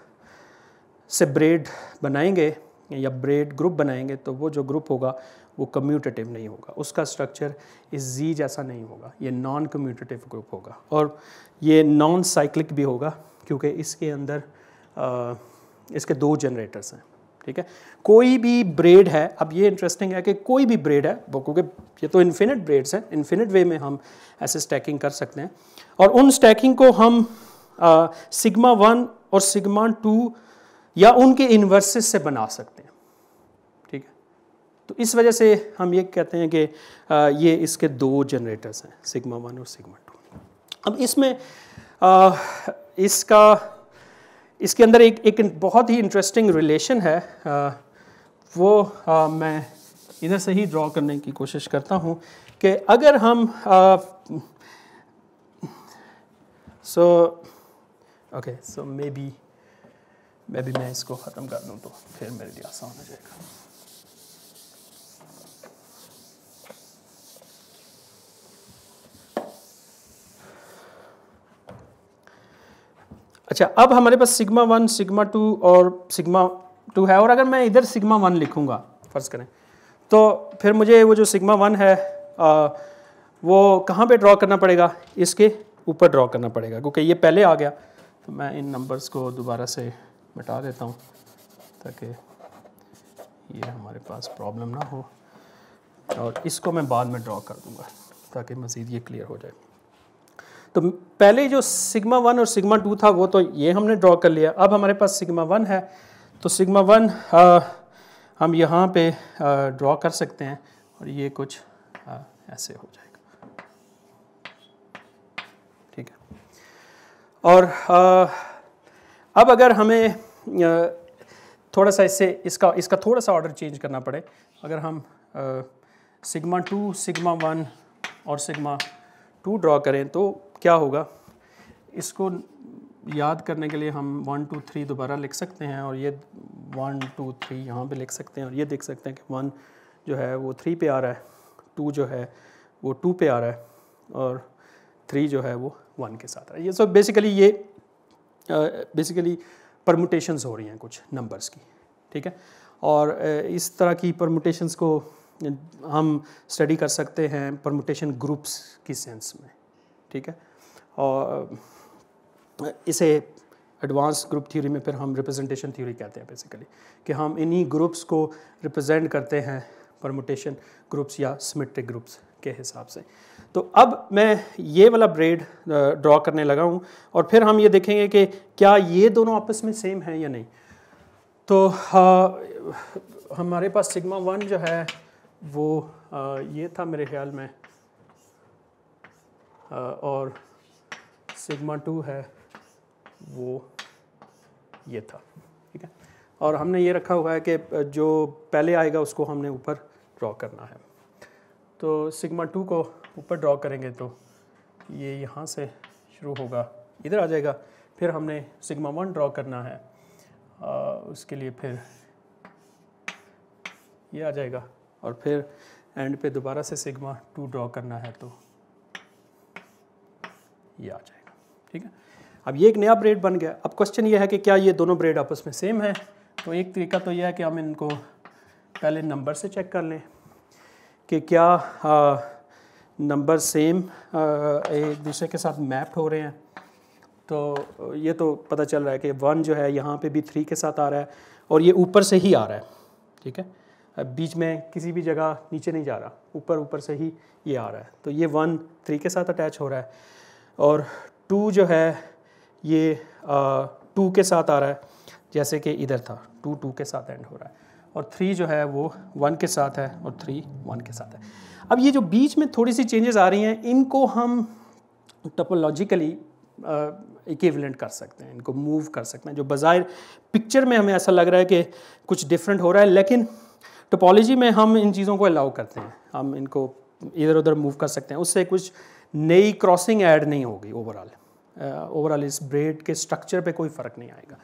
से ब्रेड बनाएंगे या ब्रेड ग्रुप बनाएंगे तो वो जो ग्रुप होगा वो कम्यूटेटिव नहीं होगा उसका स्ट्रक्चर इस जी जैसा नहीं होगा ये नॉन कम्यूटेटिव ग्रुप होगा और ये नॉन साइक्लिक भी होगा क्योंकि इसके अंदर आ, इसके दो जनरेटर्स हैं ठीक है कोई भी ब्रेड है अब ये इंटरेस्टिंग है कि कोई भी ब्रेड है क्योंकि ये तो इन्फिनिट ब्रेड्स हैं इन्फिनिट वे में हम ऐसे स्टैकिंग कर सकते हैं और उन स्टैकिंग को हम सिग्मा वन और सिग्मा टू या उनके इन्वर्सेस से बना सकते हैं ठीक है तो इस वजह से हम ये कहते हैं कि आ, ये इसके दो जनरेटर्स हैं सिग्मा वन और सिग्मा टू अब इसमें आ, इसका इसके अंदर एक एक बहुत ही इंटरेस्टिंग रिलेशन है आ, वो आ, मैं इधर से ही ड्रॉ करने की कोशिश करता हूँ कि अगर हम so okay so maybe maybe मैं इसको ख़त्म कर दूँ तो फिर मेरे लिए आसान हो जाएगा अच्छा अब हमारे पास सिग्मा वन सिग्मा टू और सिग्मा टू है और अगर मैं इधर सिग्मा वन लिखूँगा फ़र्ज़ करें तो फिर मुझे वो जो सिग्मा वन है आ, वो कहाँ पे ड्रॉ करना पड़ेगा इसके ऊपर ड्रॉ करना पड़ेगा क्योंकि ये पहले आ गया तो मैं इन नंबर्स को दोबारा से मिटा देता हूँ ताकि ये हमारे पास प्रॉब्लम ना हो और इसको मैं बाद में ड्रॉ कर दूँगा ताकि मज़ीद ये क्लियर हो जाए तो पहले जो सिग्मा वन और सिग्मा टू था वो तो ये हमने ड्रॉ कर लिया अब हमारे पास सिग्मा वन है तो सिग्मा वन आ, हम यहाँ पे ड्रॉ कर सकते हैं और ये कुछ आ, ऐसे हो जाएगा ठीक है और आ, अब अगर हमें थोड़ा सा इससे इसका इसका थोड़ा सा ऑर्डर चेंज करना पड़े अगर हम सिग्मा टू सिग्मा वन और सिग्मा टू ड्रॉ करें तो क्या होगा इसको याद करने के लिए हम वन टू थ्री दोबारा लिख सकते हैं और ये वन टू थ्री यहाँ पे लिख सकते हैं और ये देख सकते हैं कि वन जो है वो थ्री पे आ रहा है टू जो है वो टू पे आ रहा है और थ्री जो है वो वन के साथ आ रहा है ये सब बेसिकली ये बेसिकली परमुटेशंस हो रही हैं कुछ नंबर्स की ठीक है और इस तरह की परमुटेशंस को हम स्टडी कर सकते हैं परमुटेशन ग्रुप्स की सेंस में ठीक है और इसे एडवांस ग्रुप थ्योरी में फिर हम रिप्रेजेंटेशन थ्योरी कहते हैं बेसिकली कि हम इन्हीं ग्रुप्स को रिप्रेजेंट करते हैं परमोटेशन ग्रुप्स या सिमेट्रिक ग्रुप्स के हिसाब से तो अब मैं ये वाला ब्रेड ड्रॉ करने लगा हूँ और फिर हम ये देखेंगे कि क्या ये दोनों आपस में सेम हैं या नहीं तो आ, हमारे पास सिग्मा वन जो है वो आ, ये था मेरे ख्याल में और सिग्मा टू है वो ये था ठीक है और हमने ये रखा हुआ है कि जो पहले आएगा उसको हमने ऊपर ड्रॉ करना है तो सिग्मा टू को ऊपर ड्रॉ करेंगे तो ये यहाँ से शुरू होगा इधर आ जाएगा फिर हमने सिग्मा वन ड्रॉ करना है आ, उसके लिए फिर ये आ जाएगा और फिर एंड पे दोबारा से सिग्मा टू ड्रॉ करना है तो ये आ जाएगा ठीक है अब ये एक नया ब्रेड बन गया अब क्वेश्चन ये है कि क्या ये दोनों ब्रेड आपस में सेम है तो एक तरीका तो यह है कि हम इनको पहले नंबर से चेक कर लें कि क्या नंबर सेम एक दूसरे के साथ मैप हो रहे हैं तो ये तो पता चल रहा है कि वन जो है यहाँ पे भी थ्री के साथ आ रहा है और ये ऊपर से ही आ रहा है ठीक है अब बीच में किसी भी जगह नीचे नहीं जा रहा ऊपर ऊपर से ही ये आ रहा है तो ये वन थ्री के साथ अटैच हो रहा है और टू जो है ये टू के साथ आ रहा है जैसे कि इधर था टू टू के साथ एंड हो रहा है और थ्री जो है वो वन के साथ है और थ्री वन के साथ है अब ये जो बीच में थोड़ी सी चेंजेस आ रही हैं इनको हम टोपोलॉजिकली इक्विवेलेंट कर सकते हैं इनको मूव कर सकते हैं जो बाज़ाहिर पिक्चर में हमें ऐसा लग रहा है कि कुछ डिफरेंट हो रहा है लेकिन टोपोलॉजी में हम इन चीज़ों को अलाउ करते हैं हम इनको इधर उधर मूव कर सकते हैं उससे कुछ नई क्रॉसिंग ऐड नहीं होगी ओवरऑल ओवरऑल uh, इस ब्रेड के स्ट्रक्चर पे कोई फ़र्क नहीं आएगा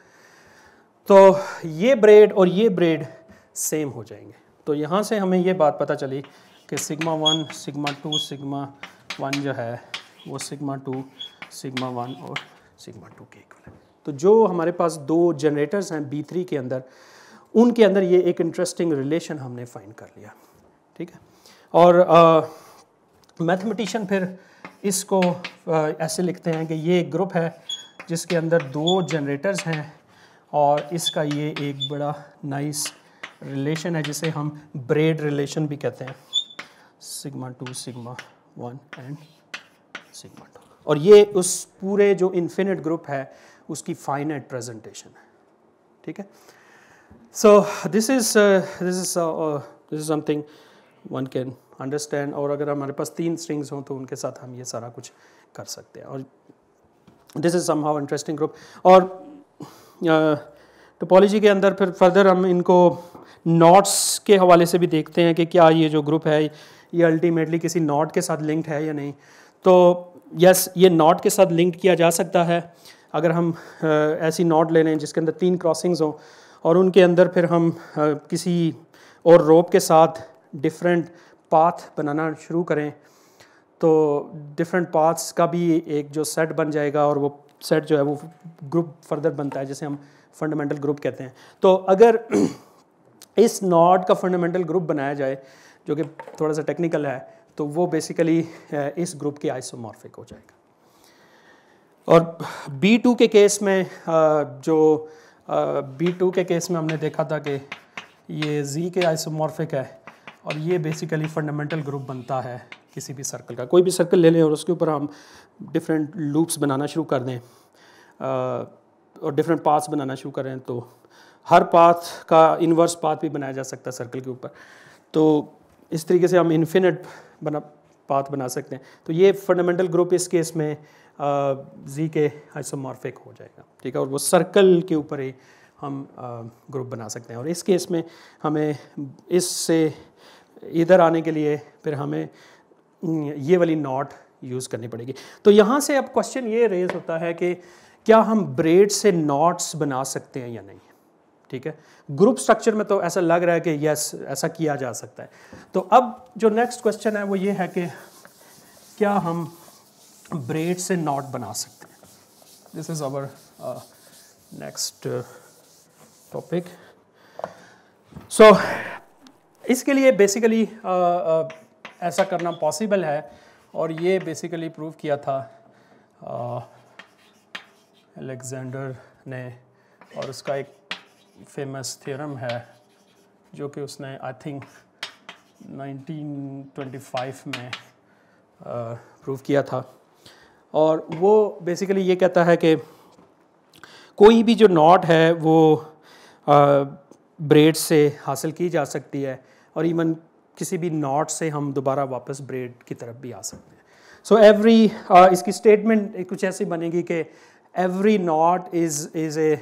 तो ये ब्रेड और ये ब्रेड सेम हो जाएंगे तो यहाँ से हमें ये बात पता चली कि sigma one sigma two sigma one जो है वो सिग्मा टू सिग्मा वन और सिग्मा टू के इक्वल है तो जो हमारे पास दो जनरेटर्स हैं बी थ्री के अंदर उनके अंदर ये एक इंटरेस्टिंग रिलेशन हमने फाइंड कर लिया ठीक है और मैथमेटिशियन uh, फिर इसको ऐसे लिखते हैं कि ये एक ग्रुप है जिसके अंदर दो जनरेटर्स हैं और इसका ये एक बड़ा नाइस रिलेशन है जिसे हम ब्रेड रिलेशन भी कहते हैं sigma two sigma one and sigma two और ये उस पूरे जो इन्फिनिट ग्रुप है उसकी फाइनेट प्रेजेंटेशन है ठीक है so this is this is this is something one can understand और अगर हमारे पास तीन स्ट्रिंग्स हों तो उनके साथ हम ये सारा कुछ कर सकते हैं और this is somehow interesting group और टोपोलॉजी के अंदर फिर फर्दर हम इनको नॉट्स के हवाले से भी देखते हैं कि क्या ये जो ग्रुप है ये अल्टीमेटली किसी नॉट के साथ लिंक्ड है या नहीं तो यस yes, ये नॉट के साथ लिंक्ड किया जा सकता है अगर हम आ, ऐसी नॉट ले लें जिसके अंदर तीन क्रॉसिंग्स हों और उनके अंदर फिर हम आ, किसी और रोप के साथ डिफरेंट पाथ बनाना शुरू करें तो डिफरेंट पाथ्स का भी एक जो सेट बन जाएगा और वो सेट जो है वो ग्रुप फर्दर बनता है जिसे हम फंडामेंटल ग्रुप कहते हैं तो अगर इस नॉड का फंडामेंटल ग्रुप बनाया जाए जो कि थोड़ा सा टेक्निकल है तो वो बेसिकली इस ग्रुप के आइसोमॉर्फिक हो जाएगा और B2 के केस में जो B2 के केस में हमने देखा था कि ये Z के आइसोमॉर्फिक है और ये बेसिकली फंडामेंटल ग्रुप बनता है किसी भी सर्कल का कोई भी सर्कल ले लें और उसके ऊपर हम डिफरेंट लूप्स बनाना शुरू कर दें और डिफरेंट पाथ्स बनाना शुरू करें तो हर पाथ का इन्वर्स पाथ भी बनाया जा सकता है सर्कल के ऊपर तो इस तरीके से हम इन्फिनट बना पाथ बना सकते हैं तो ये फंडामेंटल ग्रुप इस केस में जी के आइसोमॉर्फिक हो जाएगा ठीक है और वो सर्कल के ऊपर ही हम ग्रुप बना सकते हैं और इस केस में हमें इससे इधर आने के लिए फिर हमें ये वाली नॉट यूज़ करनी पड़ेगी तो यहाँ से अब क्वेश्चन ये रेज होता है कि क्या हम ब्रेड से नॉट्स बना सकते हैं या नहीं ठीक है ग्रुप स्ट्रक्चर में तो ऐसा लग रहा है कि यस ऐसा किया जा सकता है तो अब जो नेक्स्ट क्वेश्चन है वो ये है कि क्या हम ब्रेड से नॉट बना सकते हैं this is our next topic so इसके लिए बेसिकली uh, uh, ऐसा करना पॉसिबल है और ये बेसिकली प्रूव किया था अलेक्जेंडर uh, ने और उसका एक फेमस थ्योरम है जो कि उसने आई थिंक 1925 में प्रूव किया था और वो बेसिकली ये कहता है कि कोई भी जो नॉट है वो ब्रेड से हासिल की जा सकती है और इवन किसी भी नॉट से हम दोबारा वापस ब्रेड की तरफ भी आ सकते हैं सो एवरी uh, इसकी स्टेटमेंट कुछ ऐसी बनेगी कि every knot is is a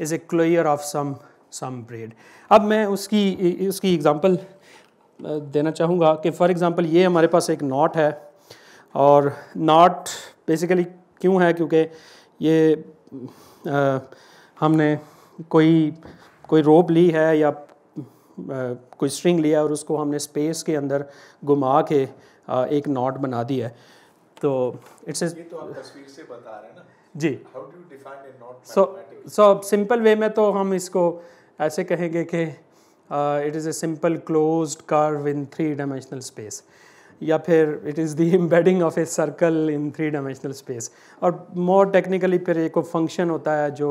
is a closure of some some braid अब मैं उसकी उसकी एग्ज़ाम्पल uh, देना चाहूँगा कि फ़ॉर एग्ज़ाम्पल ये हमारे पास एक नॉट है और नॉट बेसिकली क्यों है क्योंकि ये आ, uh, हमने कोई कोई रोप ली है या कोई स्ट्रिंग लिया और उसको हमने स्पेस के अंदर घुमा के एक नॉट बना दिया है तो इट्स तो तस्वीर से बता रहे हैं ना जी सो सो सिंपल वे में तो हम इसको ऐसे कहेंगे कि it is a simple close curve in three dimensional space या फिर it is the embedding of a circle in three dimensional space और मोर टेक्निकली फिर एक फंक्शन होता है जो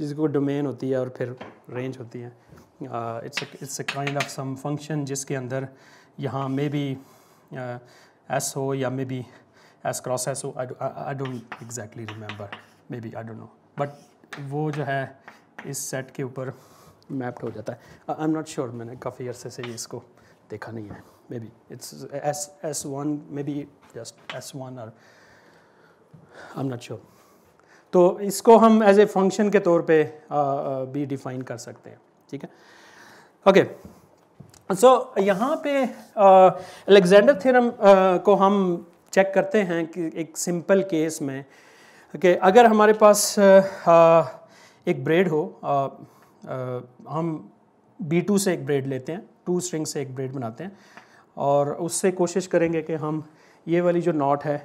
जिसको डोमेन होती है और फिर रेंज होती है it's it's a kind of some function जिसके अंदर यहाँ मे बी एस हो या maybe S cross S हो I don't exactly remember maybe I don't know but वो जो है इस सेट के ऊपर मैप्ड हो जाता है आई एम नॉट श्योर मैंने काफ़ी अरसे से इसको देखा नहीं है maybe it's S S one maybe just S one और आई एम नॉट श्योर तो इसको हम एज ए फंक्शन के तौर पे आ, uh, आ, uh, भी डिफाइन कर सकते हैं ठीक है ओके सो यहाँ पे अलेक्जेंडर uh, थ्योरम uh, को हम चेक करते हैं कि एक सिंपल केस में कि okay, अगर हमारे पास uh, uh एक ब्रेड हो uh, uh, हम बी टू से एक ब्रेड लेते हैं टू स्ट्रिंग से एक ब्रेड बनाते हैं और उससे कोशिश करेंगे कि हम ये वाली जो नॉट है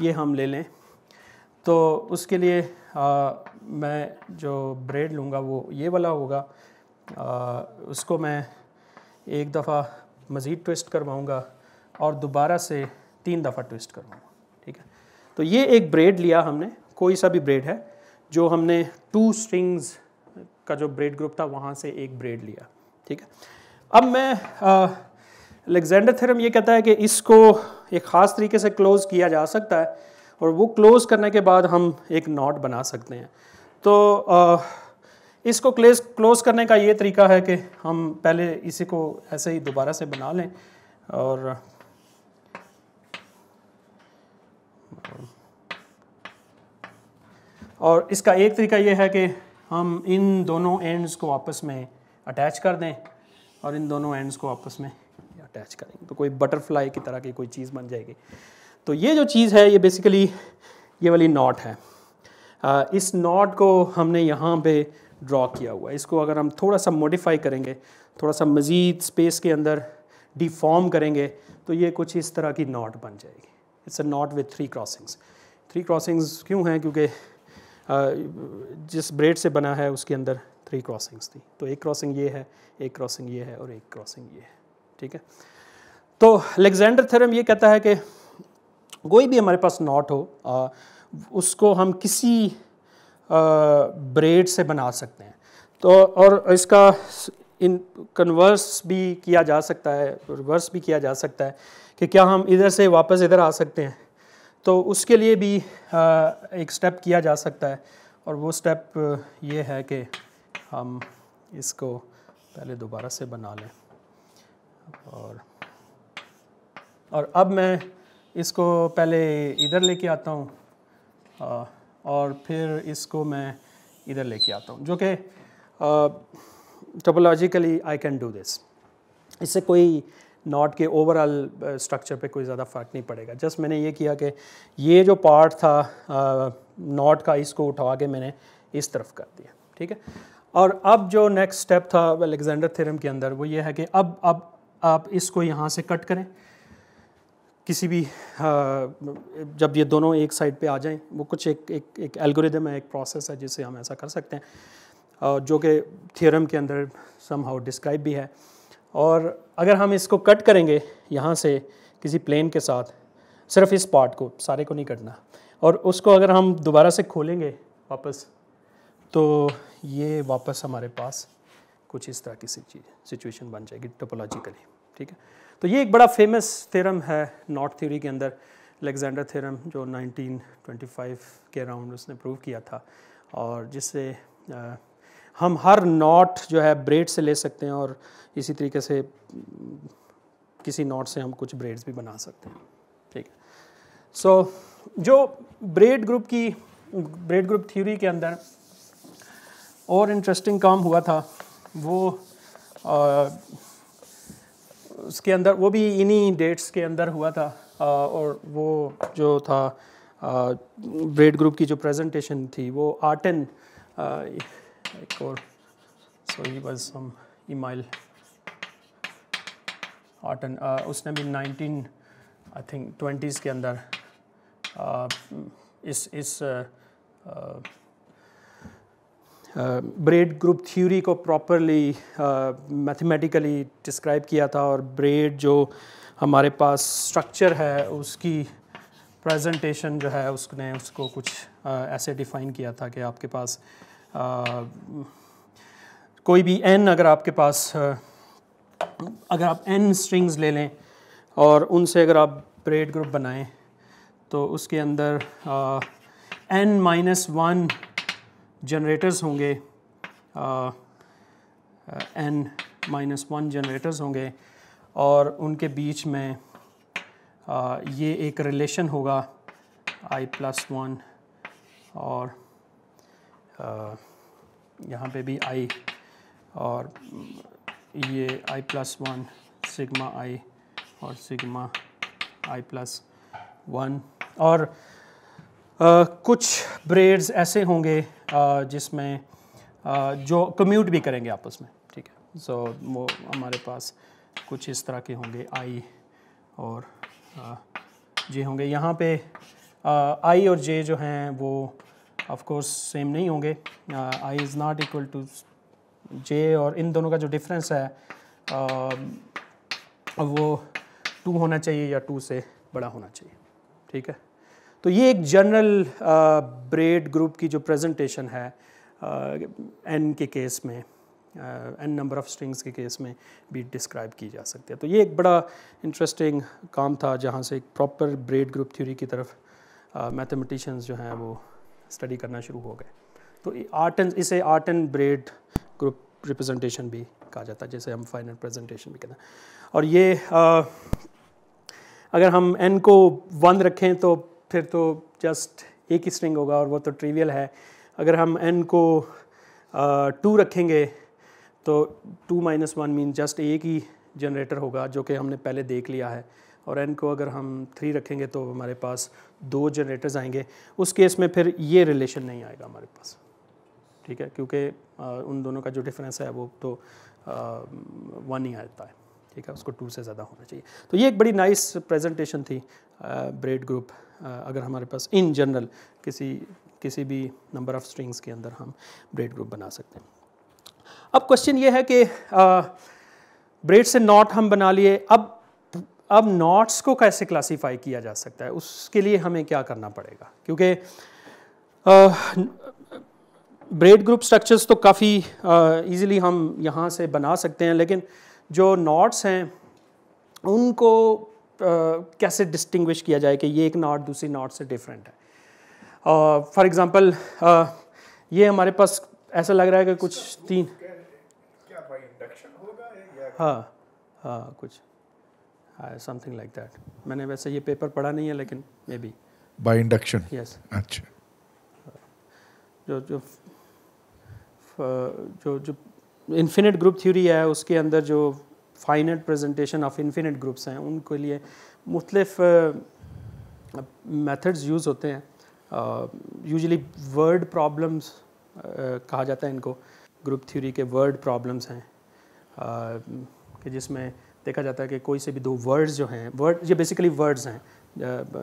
ये हम ले लें तो उसके लिए मैं जो ब्रेड लूँगा वो ये वाला होगा आ, उसको मैं एक दफ़ा मज़ीद ट्विस्ट करवाऊँगा और दोबारा से तीन दफ़ा ट्विस्ट करवाऊँगा ठीक है तो ये एक ब्रेड लिया हमने कोई सा भी ब्रेड है जो हमने टू स्ट्रिंग्स का जो ब्रेड ग्रुप था वहाँ से एक ब्रेड लिया ठीक है अब मैं अलेक्जेंडर थ्योरम ये कहता है कि इसको एक ख़ास तरीके से क्लोज़ किया जा सकता है और वो क्लोज़ करने के बाद हम एक नॉट बना सकते हैं तो आ, इसको क्लेज क्लोज करने का ये तरीका है कि हम पहले इसी को ऐसे ही दोबारा से बना लें और और इसका एक तरीका ये है कि हम इन दोनों एंड्स को आपस में अटैच कर दें और इन दोनों एंड्स को आपस में अटैच करेंगे तो कोई बटरफ्लाई की तरह की कोई चीज़ बन जाएगी तो ये जो चीज़ है ये बेसिकली ये वाली नॉट है आ, इस नॉट को हमने यहाँ पे ड्रॉ किया हुआ है इसको अगर हम थोड़ा सा मॉडिफाई करेंगे थोड़ा सा मज़ीद स्पेस के अंदर डिफॉर्म करेंगे तो ये कुछ इस तरह की नॉट बन जाएगी it's a knot with three crossings three crossings क्यों हैं क्योंकि जिस ब्रेड से बना है उसके अंदर थ्री क्रॉसिंग्स थी तो एक क्रॉसिंग ये है एक क्रॉसिंग ये है और एक क्रॉसिंग ये है ठीक है तो अलेक्जेंडर थेरम ये कहता है कि कोई भी हमारे पास नॉट हो आ, उसको हम किसी ब्रेड से बना सकते हैं तो और इसका इन कन्वर्स भी किया जा सकता है रिवर्स भी किया जा सकता है कि क्या हम इधर से वापस इधर आ सकते हैं तो उसके लिए भी एक स्टेप किया जा सकता है और वो स्टेप ये है कि हम इसको पहले दोबारा से बना लें और और अब मैं इसको पहले इधर लेके आता हूँ और फिर इसको मैं इधर लेके आता हूँ जो कि topologically I can do this इससे कोई नॉट के ओवरऑल स्ट्रक्चर पे कोई ज़्यादा फ़र्क नहीं पड़ेगा जस्ट मैंने ये किया कि ये जो पार्ट था नॉट का इसको उठा के मैंने इस तरफ कर दिया ठीक है और अब जो नेक्स्ट स्टेप था अलेक्जेंडर थ्योरम के अंदर वो ये है कि अब अब आप इसको यहाँ से कट करें किसी भी हाँ, जब ये दोनों एक साइड पे आ जाएं वो कुछ एक एक एक एल्गोरिदम है एक प्रोसेस है जिसे हम ऐसा कर सकते हैं जो कि थ्योरम के अंदर सम हाउ डिस्क्राइब भी है और अगर हम इसको कट करेंगे यहाँ से किसी प्लेन के साथ सिर्फ इस पार्ट को सारे को नहीं कटना और उसको अगर हम दोबारा से खोलेंगे वापस तो ये वापस हमारे पास कुछ इस तरह की सिचुएशन बन जाएगी टोपोलॉजिकली ठीक है तो ये एक बड़ा फेमस थ्योरम है नॉट थ्योरी के अंदर अलेक्जेंडर थ्योरम जो 1925 के अराउंड उसने प्रूव किया था और जिससे हम हर नॉट जो है ब्रेड से ले सकते हैं और इसी तरीके से किसी नॉट से हम कुछ ब्रेड्स भी बना सकते हैं ठीक है सो so, जो ब्रेड ग्रुप की ब्रेड ग्रुप थ्योरी के अंदर और इंटरेस्टिंग काम हुआ था वो आ, उसके अंदर वो भी इन्हीं डेट्स के अंदर हुआ था और वो जो था ब्रेड ग्रुप की जो प्रेजेंटेशन थी वो आर्टन एक और सो ही वाज सम इमाइल आर्टन उसने भी 19 आई थिंक ट्वेंटीज़ के अंदर इस इस ब्रेड ग्रुप थ्योरी को प्रॉपरली मैथमेटिकली डिस्क्राइब किया था और ब्रेड जो हमारे पास स्ट्रक्चर है उसकी प्रेजेंटेशन जो है उसने उसको कुछ uh, ऐसे डिफ़ाइन किया था कि आपके पास uh, कोई भी एन अगर आपके पास uh, अगर आप एन स्ट्रिंग्स ले लें और उनसे अगर आप ब्रेड ग्रुप बनाएं तो उसके अंदर एन माइनस वन जनरेटर्स होंगे एन माइनस वन जनरेटर्स होंगे और उनके बीच में आ, uh, ये एक रिलेशन होगा आई प्लस वन और uh, यहाँ पे भी आई और ये i plus one sigma i और सिग्मा आई प्लस वन और कुछ ब्रेड्स ऐसे होंगे जिसमें जो कम्यूट भी करेंगे आपस में ठीक है सो so, वो हमारे पास कुछ इस तरह के होंगे आई और जे होंगे यहाँ पे आई और जे जो हैं वो ऑफ कोर्स सेम नहीं होंगे i is not equal to j और इन दोनों का जो डिफरेंस है वो टू होना चाहिए या टू से बड़ा होना चाहिए ठीक है तो ये एक जनरल ब्रेड ग्रुप की जो प्रेजेंटेशन है एन uh, के केस में एन नंबर ऑफ स्ट्रिंग्स के केस में भी डिस्क्राइब की जा सकती है तो ये एक बड़ा इंटरेस्टिंग काम था जहाँ से एक प्रॉपर ब्रेड ग्रुप थ्योरी की तरफ मैथमेटिशंस uh, जो हैं वो स्टडी करना शुरू हो गए तो आर्ट एंड इसे Artin braid group representation भी कहा जाता है जैसे हम फाइनल प्रेजेंटेशन भी कहते हैं और ये uh, अगर हम एन को वन रखें तो फिर तो जस्ट एक ही स्ट्रिंग होगा और वो तो ट्रिवियल है अगर हम एन को टू रखेंगे तो two minus one mean just एक ही जनरेटर होगा जो कि हमने पहले देख लिया है और एन को अगर हम थ्री रखेंगे तो हमारे पास दो जनरेटर्स आएंगे उस केस में फिर ये रिलेशन नहीं आएगा हमारे पास ठीक है क्योंकि उन दोनों का जो डिफरेंस है वो तो वन ही आता है ठीक है उसको टू से ज़्यादा होना चाहिए तो ये एक बड़ी नाइस प्रेजेंटेशन थी ब्रेड ग्रुप अगर हमारे पास इन जनरल किसी किसी भी नंबर ऑफ़ स्ट्रिंग्स के अंदर हम ब्रेड ग्रुप बना सकते हैं अब क्वेश्चन ये है कि ब्रेड से नॉट हम बना लिए अब अब नॉट्स को कैसे क्लासीफाई किया जा सकता है उसके लिए हमें क्या करना पड़ेगा क्योंकि ब्रेड ग्रुप स्ट्रक्चर्स तो काफ़ी इजीली हम यहाँ से बना सकते हैं लेकिन जो नॉट्स हैं उनको कैसे डिस्टिंग्विश किया जाए कि ये एक नॉट दूसरी नॉट से डिफरेंट है फॉर एग्ज़ाम्पल ये हमारे पास ऐसा लग रहा है कि कुछ तीन हाँ हाँ कुछ समथिंग लाइक दैट मैंने वैसे ये पेपर पढ़ा नहीं है लेकिन maybe by induction yes अच्छा जो जो जो जो इन्फिनिट ग्रुप थ्योरी है उसके अंदर जो finite presentation of infinite groups हैं उनके लिए मुख्तफ मेथड्स यूज़ होते हैं यूजली वर्ड प्रॉब्लम्स कहा जाता है इनको ग्रुप थ्योरी के वर्ड प्रॉब्लम्स हैं uh, कि जिसमें देखा जाता है कि कोई से भी दो वर्ड्स जो हैं वर्ड ये बेसिकली वर्ड्स हैं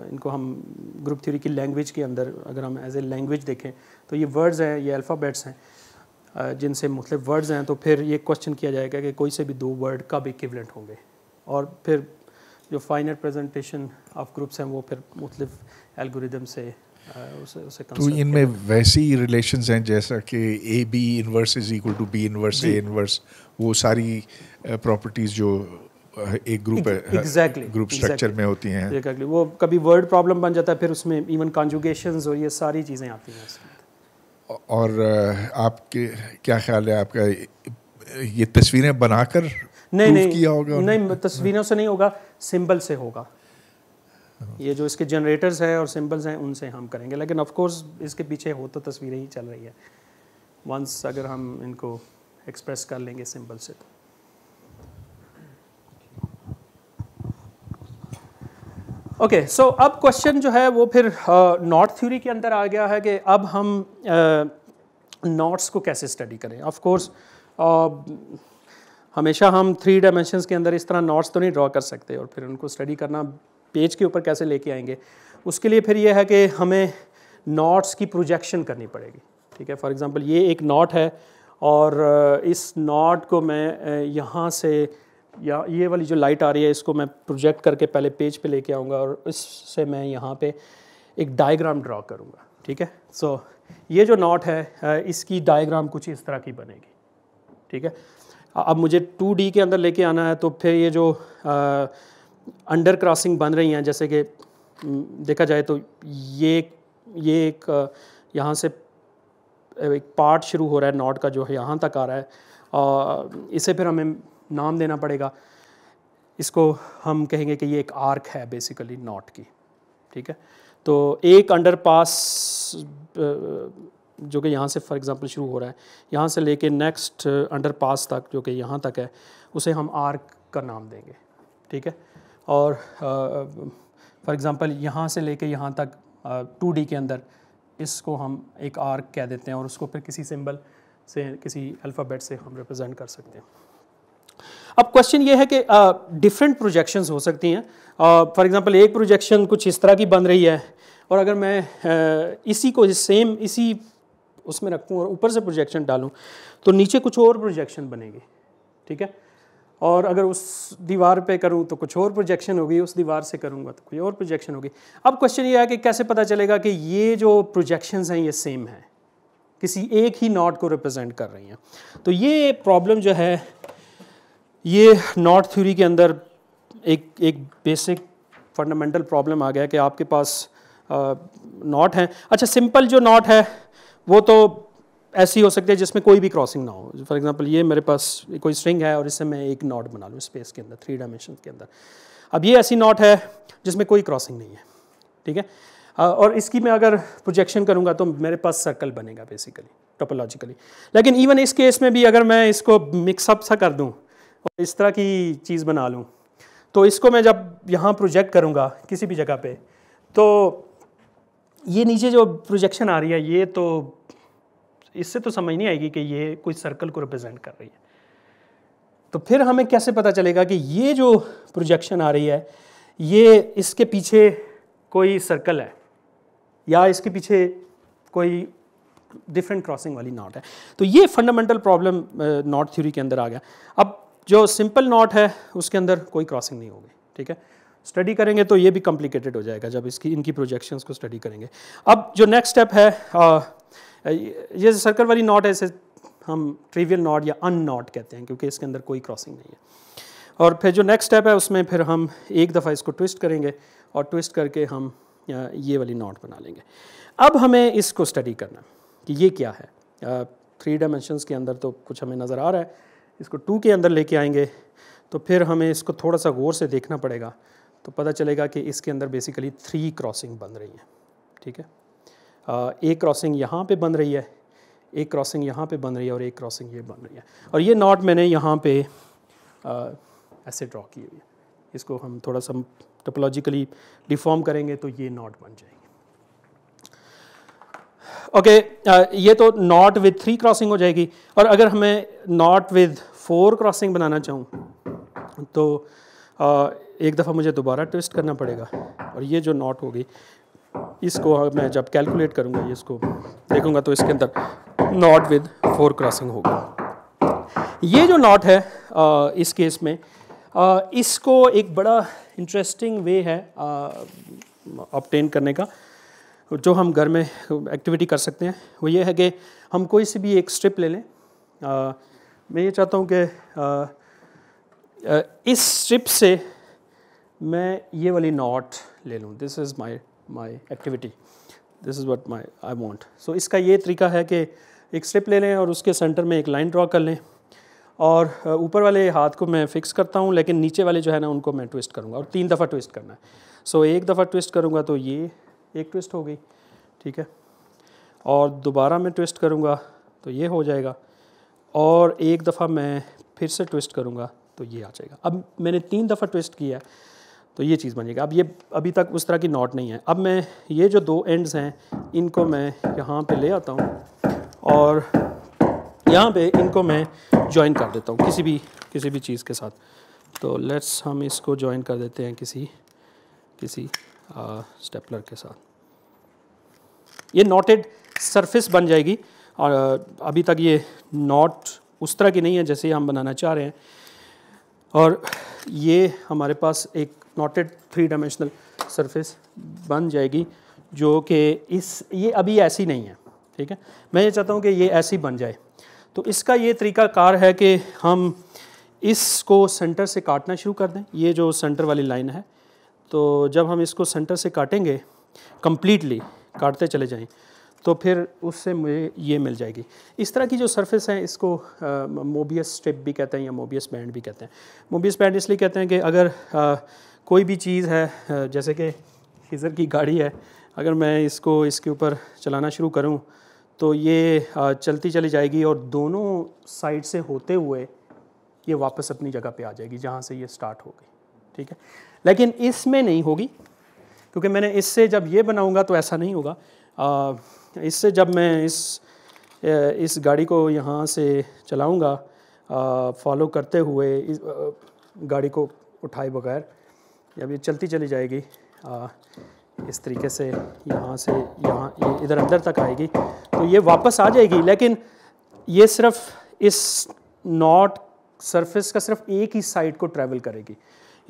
इनको हम ग्रुप थ्योरी की लैंग्वेज के अंदर अगर हम एज ए लैंग्वेज देखें तो ये वर्ड्स हैं ये अल्फ़ाबेट्स हैं जिनसे मुख्तु वर्ड्स हैं तो फिर ये क्वेश्चन किया जाएगा कि कोई से भी दो वर्ड कब इक्विवेलेंट होंगे और फिर जो फाइनल प्रेजेंटेशन ऑफ ग्रुप्स हैं वो फिर मुख्तफ एल्गोरिदम से तो इनमें वैसी रिलेशन हैं जैसा कि a b inverse is equal to b inverse a inverse वो सारी प्रॉपर्टीज़ जो एक ग्रुप एग्जैक्टली ग्रुप स्ट्रक्चर में होती हैं exactly. वो कभी वर्ड प्रॉब्लम बन जाता है फिर उसमें इवन कॉन्जुगेशन और ये सारी चीज़ें आती हैं और आपके क्या ख्याल है आपका ये तस्वीरें बनाकर नहीं नहीं किया होगा नहीं तस्वीरों से नहीं होगा सिंबल से होगा हाँ। ये जो इसके जनरेटर्स हैं और सिंबल्स हैं उनसे हम करेंगे लेकिन ऑफ कोर्स इसके पीछे हो तो तस्वीरें ही चल रही है वंस अगर हम इनको एक्सप्रेस कर लेंगे सिंबल से तो ओके okay, सो so अब क्वेश्चन जो है वो फिर नॉट uh, थ्योरी के अंदर आ गया है कि अब हम नॉट्स uh, को कैसे स्टडी करें ऑफ कोर्स uh, हमेशा हम थ्री डायमेंशंस के अंदर इस तरह नॉट्स तो नहीं ड्रॉ कर सकते और फिर उनको स्टडी करना पेज के ऊपर कैसे लेके आएंगे उसके लिए फिर ये है कि हमें नॉट्स की प्रोजेक्शन करनी पड़ेगी ठीक है फॉर एग्ज़ाम्पल ये एक नॉट है और uh, इस नॉट को मैं uh, यहाँ से या ये वाली जो लाइट आ रही है इसको मैं प्रोजेक्ट करके पहले पेज पे लेके आऊँगा और इससे मैं यहाँ पे एक डायग्राम ड्रा करूँगा ठीक है सो so, ये जो नॉट है इसकी डायग्राम कुछ इस तरह की बनेगी ठीक है अब मुझे 2D के अंदर लेके आना है तो फिर ये जो आ, अंडर क्रॉसिंग बन रही हैं जैसे कि देखा जाए तो ये ये एक यहाँ से एक पार्ट शुरू हो रहा है नॉट का जो है यहाँ तक आ रहा है और इसे फिर हमें नाम देना पड़ेगा इसको हम कहेंगे कि ये एक आर्क है बेसिकली नॉट की ठीक है तो एक अंडर पास जो कि यहाँ से फॉर एग्ज़ाम्पल शुरू हो रहा है यहाँ से लेके नेक्स्ट अंडर पास तक जो कि यहाँ तक है उसे हम आर्क का नाम देंगे ठीक है और फॉर एग्ज़ाम्पल यहाँ से लेके यहाँ तक टू डी के अंदर इसको हम एक आर्क कह देते हैं और उसको फिर किसी सिंबल से किसी अल्फ़ाबेट से हम रिप्रेजेंट कर सकते हैं अब क्वेश्चन ये है कि डिफरेंट प्रोजेक्शंस हो सकती हैं फॉर एग्जांपल एक प्रोजेक्शन कुछ इस तरह की बन रही है और अगर मैं uh, इसी को सेम इसी उसमें रखूँ और ऊपर से प्रोजेक्शन डालूँ तो नीचे कुछ और प्रोजेक्शन बनेंगे ठीक है और अगर उस दीवार पे करूँ तो कुछ और प्रोजेक्शन होगी उस दीवार से करूँगा तो कोई और प्रोजेक्शन होगी अब क्वेश्चन ये है कि कैसे पता चलेगा कि ये जो प्रोजेक्शंस हैं ये सेम हैं किसी एक ही नॉट को रिप्रेजेंट कर रही हैं तो ये प्रॉब्लम जो है ये नॉट थ्योरी के अंदर एक एक बेसिक फंडामेंटल प्रॉब्लम आ गया कि आपके पास नॉट हैं अच्छा सिंपल जो नॉट है वो तो ऐसी हो सकती है जिसमें कोई भी क्रॉसिंग ना हो फॉर एग्जांपल ये मेरे पास कोई स्ट्रिंग है और इससे मैं एक नॉट बना लूँ स्पेस के अंदर थ्री डायमेंशन के अंदर अब ये ऐसी नॉट है जिसमें कोई क्रॉसिंग नहीं है ठीक है और इसकी मैं अगर प्रोजेक्शन करूँगा तो मेरे पास सर्कल बनेगा बेसिकली टोपोलॉजिकली लेकिन इवन इस केस में भी अगर मैं इसको मिक्सअप सा कर दूँ और इस तरह की चीज़ बना लूँ तो इसको मैं जब यहाँ प्रोजेक्ट करूँगा किसी भी जगह पे तो ये नीचे जो प्रोजेक्शन आ रही है ये तो इससे तो समझ नहीं आएगी कि ये कोई सर्कल को रिप्रेजेंट कर रही है तो फिर हमें कैसे पता चलेगा कि ये जो प्रोजेक्शन आ रही है ये इसके पीछे कोई सर्कल है या इसके पीछे कोई डिफरेंट क्रॉसिंग वाली नॉट है तो ये फंडामेंटल प्रॉब्लम नॉट थ्योरी के अंदर आ गया अब जो सिंपल नॉट है उसके अंदर कोई क्रॉसिंग नहीं होगी ठीक है स्टडी करेंगे तो ये भी कॉम्प्लिकेटेड हो जाएगा जब इसकी इनकी प्रोजेक्शंस को स्टडी करेंगे अब जो नेक्स्ट स्टेप है आ, ये सर्कल वाली नॉट है इसे हम ट्रिवियल नॉट या अन नॉट कहते हैं क्योंकि इसके अंदर कोई क्रॉसिंग नहीं है और फिर जो नेक्स्ट स्टेप है उसमें फिर हम एक दफ़ा इसको ट्विस्ट करेंगे और ट्विस्ट करके हम ये वाली नॉट बना लेंगे अब हमें इसको स्टडी करना कि ये क्या है थ्री डायमेंशंस के अंदर तो कुछ हमें नज़र आ रहा है इसको टू के अंदर लेके आएंगे तो फिर हमें इसको थोड़ा सा गौर से देखना पड़ेगा तो पता चलेगा कि इसके अंदर बेसिकली थ्री क्रॉसिंग बन रही हैं ठीक है एक क्रॉसिंग यहाँ पे बन रही है एक क्रॉसिंग यहाँ पे बन रही है और एक क्रॉसिंग ये बन रही है और ये नॉट मैंने यहाँ पे आ, ऐसे ड्रॉ किए हुए इसको हम थोड़ा सा टोपोलॉजिकली डिफॉर्म करेंगे तो ये नॉट बन जाएगी ओके okay, uh, ये तो नॉट विद थ्री क्रॉसिंग हो जाएगी और अगर हमें नॉट विद फोर क्रॉसिंग बनाना चाहूँ तो uh, एक दफ़ा मुझे दोबारा ट्विस्ट करना पड़ेगा और ये जो नॉट होगी इसको हाँ, मैं जब कैलकुलेट करूँगा ये इसको देखूँगा तो इसके अंदर नॉट विद फोर क्रॉसिंग होगा ये जो नॉट है uh, इस केस में इसको एक बड़ा इंटरेस्टिंग वे है ऑप्टेन करने का जो हम घर में एक्टिविटी कर सकते हैं वो ये है कि हम कोई सी भी एक स्ट्रिप ले लें मैं ये चाहता हूँ कि इस स्ट्रिप से मैं ये वाली नॉट ले लूँ this is my my activity this is what my I want so इसका ये तरीका है कि एक स्ट्रिप ले लें और उसके सेंटर में एक लाइन ड्रा कर लें और ऊपर वाले हाथ को मैं फिक्स करता हूँ लेकिन नीचे वाले जो है ना उनको मैं ट्विस्ट करूँगा और तीन दफ़ा ट्विस्ट करना है सो so, एक दफ़ा ट्विस्ट करूँगा तो ये एक ट्विस्ट हो गई ठीक है और दोबारा मैं ट्विस्ट करूँगा तो ये हो जाएगा और एक दफ़ा मैं फिर से ट्विस्ट करूँगा तो ये आ जाएगा अब मैंने तीन दफ़ा ट्विस्ट किया है तो ये चीज़ बनेगा अब ये अभी तक उस तरह की नॉट नहीं है अब मैं ये जो दो एंड्स हैं इनको मैं यहाँ पे ले आता हूँ और यहाँ पे इनको मैं ज्वाइन कर देता हूँ किसी भी किसी भी चीज़ के साथ तो लेट्स हम इसको ज्वाइन कर देते हैं किसी किसी स्टेपलर के साथ ये नॉटेड सरफेस बन जाएगी और अभी तक ये नॉट उस तरह की नहीं है जैसे हम बनाना चाह रहे हैं और ये हमारे पास एक नॉटेड थ्री डायमेंशनल सरफेस बन जाएगी जो कि इस ये अभी ऐसी नहीं है ठीक है मैं ये चाहता हूँ कि ये ऐसी बन जाए तो इसका ये तरीका कार है कि हम इसको सेंटर से काटना शुरू कर दें ये जो सेंटर वाली लाइन है तो जब हम इसको सेंटर से काटेंगे कम्प्लीटली काटते चले जाएँ तो फिर उससे मुझे ये मिल जाएगी इस तरह की जो सरफेस है इसको मोबियस स्ट्रिप भी कहते हैं या मोबियस बैंड भी कहते हैं मोबियस बैंड इसलिए कहते हैं कि अगर आ, कोई भी चीज़ है जैसे कि हिज़र की गाड़ी है अगर मैं इसको इसके ऊपर चलाना शुरू करूं तो ये आ, चलती चली जाएगी और दोनों साइड से होते हुए ये वापस अपनी जगह पे आ जाएगी जहाँ से ये स्टार्ट हो गई ठीक है लेकिन इसमें नहीं होगी क्योंकि मैंने इससे जब ये बनाऊंगा तो ऐसा नहीं होगा इससे जब मैं इस इस गाड़ी को यहाँ से चलाऊंगा फॉलो करते हुए इस गाड़ी को उठाए बगैर जब ये चलती चली जाएगी आ, इस तरीके से यहाँ से यहाँ ये इधर अंदर तक आएगी तो ये वापस आ जाएगी लेकिन ये सिर्फ इस नॉट सरफेस का सिर्फ एक ही साइड को ट्रैवल करेगी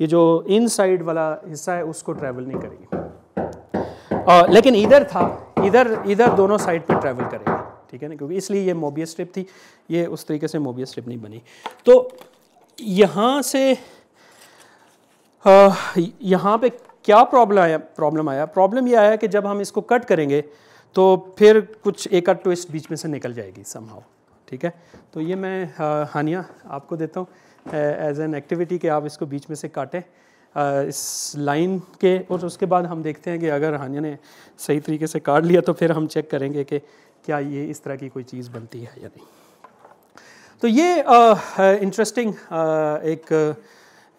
ये जो इन साइड वाला हिस्सा है उसको ट्रैवल नहीं करेगी लेकिन इधर था इधर इधर दोनों साइड पर ट्रैवल करेगी ठीक है ना क्योंकि इसलिए ये मोबियस स्ट्रिप थी ये उस तरीके से मोबियस स्ट्रिप नहीं बनी तो यहाँ से यहाँ पे क्या प्रॉब्लम आया प्रॉब्लम आया प्रॉब्लम ये आया कि जब हम इसको कट करेंगे तो फिर कुछ एक आध ट्विस्ट बीच में से निकल जाएगी सम्भाव ठीक है तो ये मैं हानिया आपको देता हूँ एज एन एक्टिविटी कि आप इसको बीच में से काटें इस लाइन के और उसके बाद हम देखते हैं कि अगर हानिया ने सही तरीके से काट लिया तो फिर हम चेक करेंगे कि क्या ये इस तरह की कोई चीज़ बनती है या नहीं तो ये इंटरेस्टिंग एक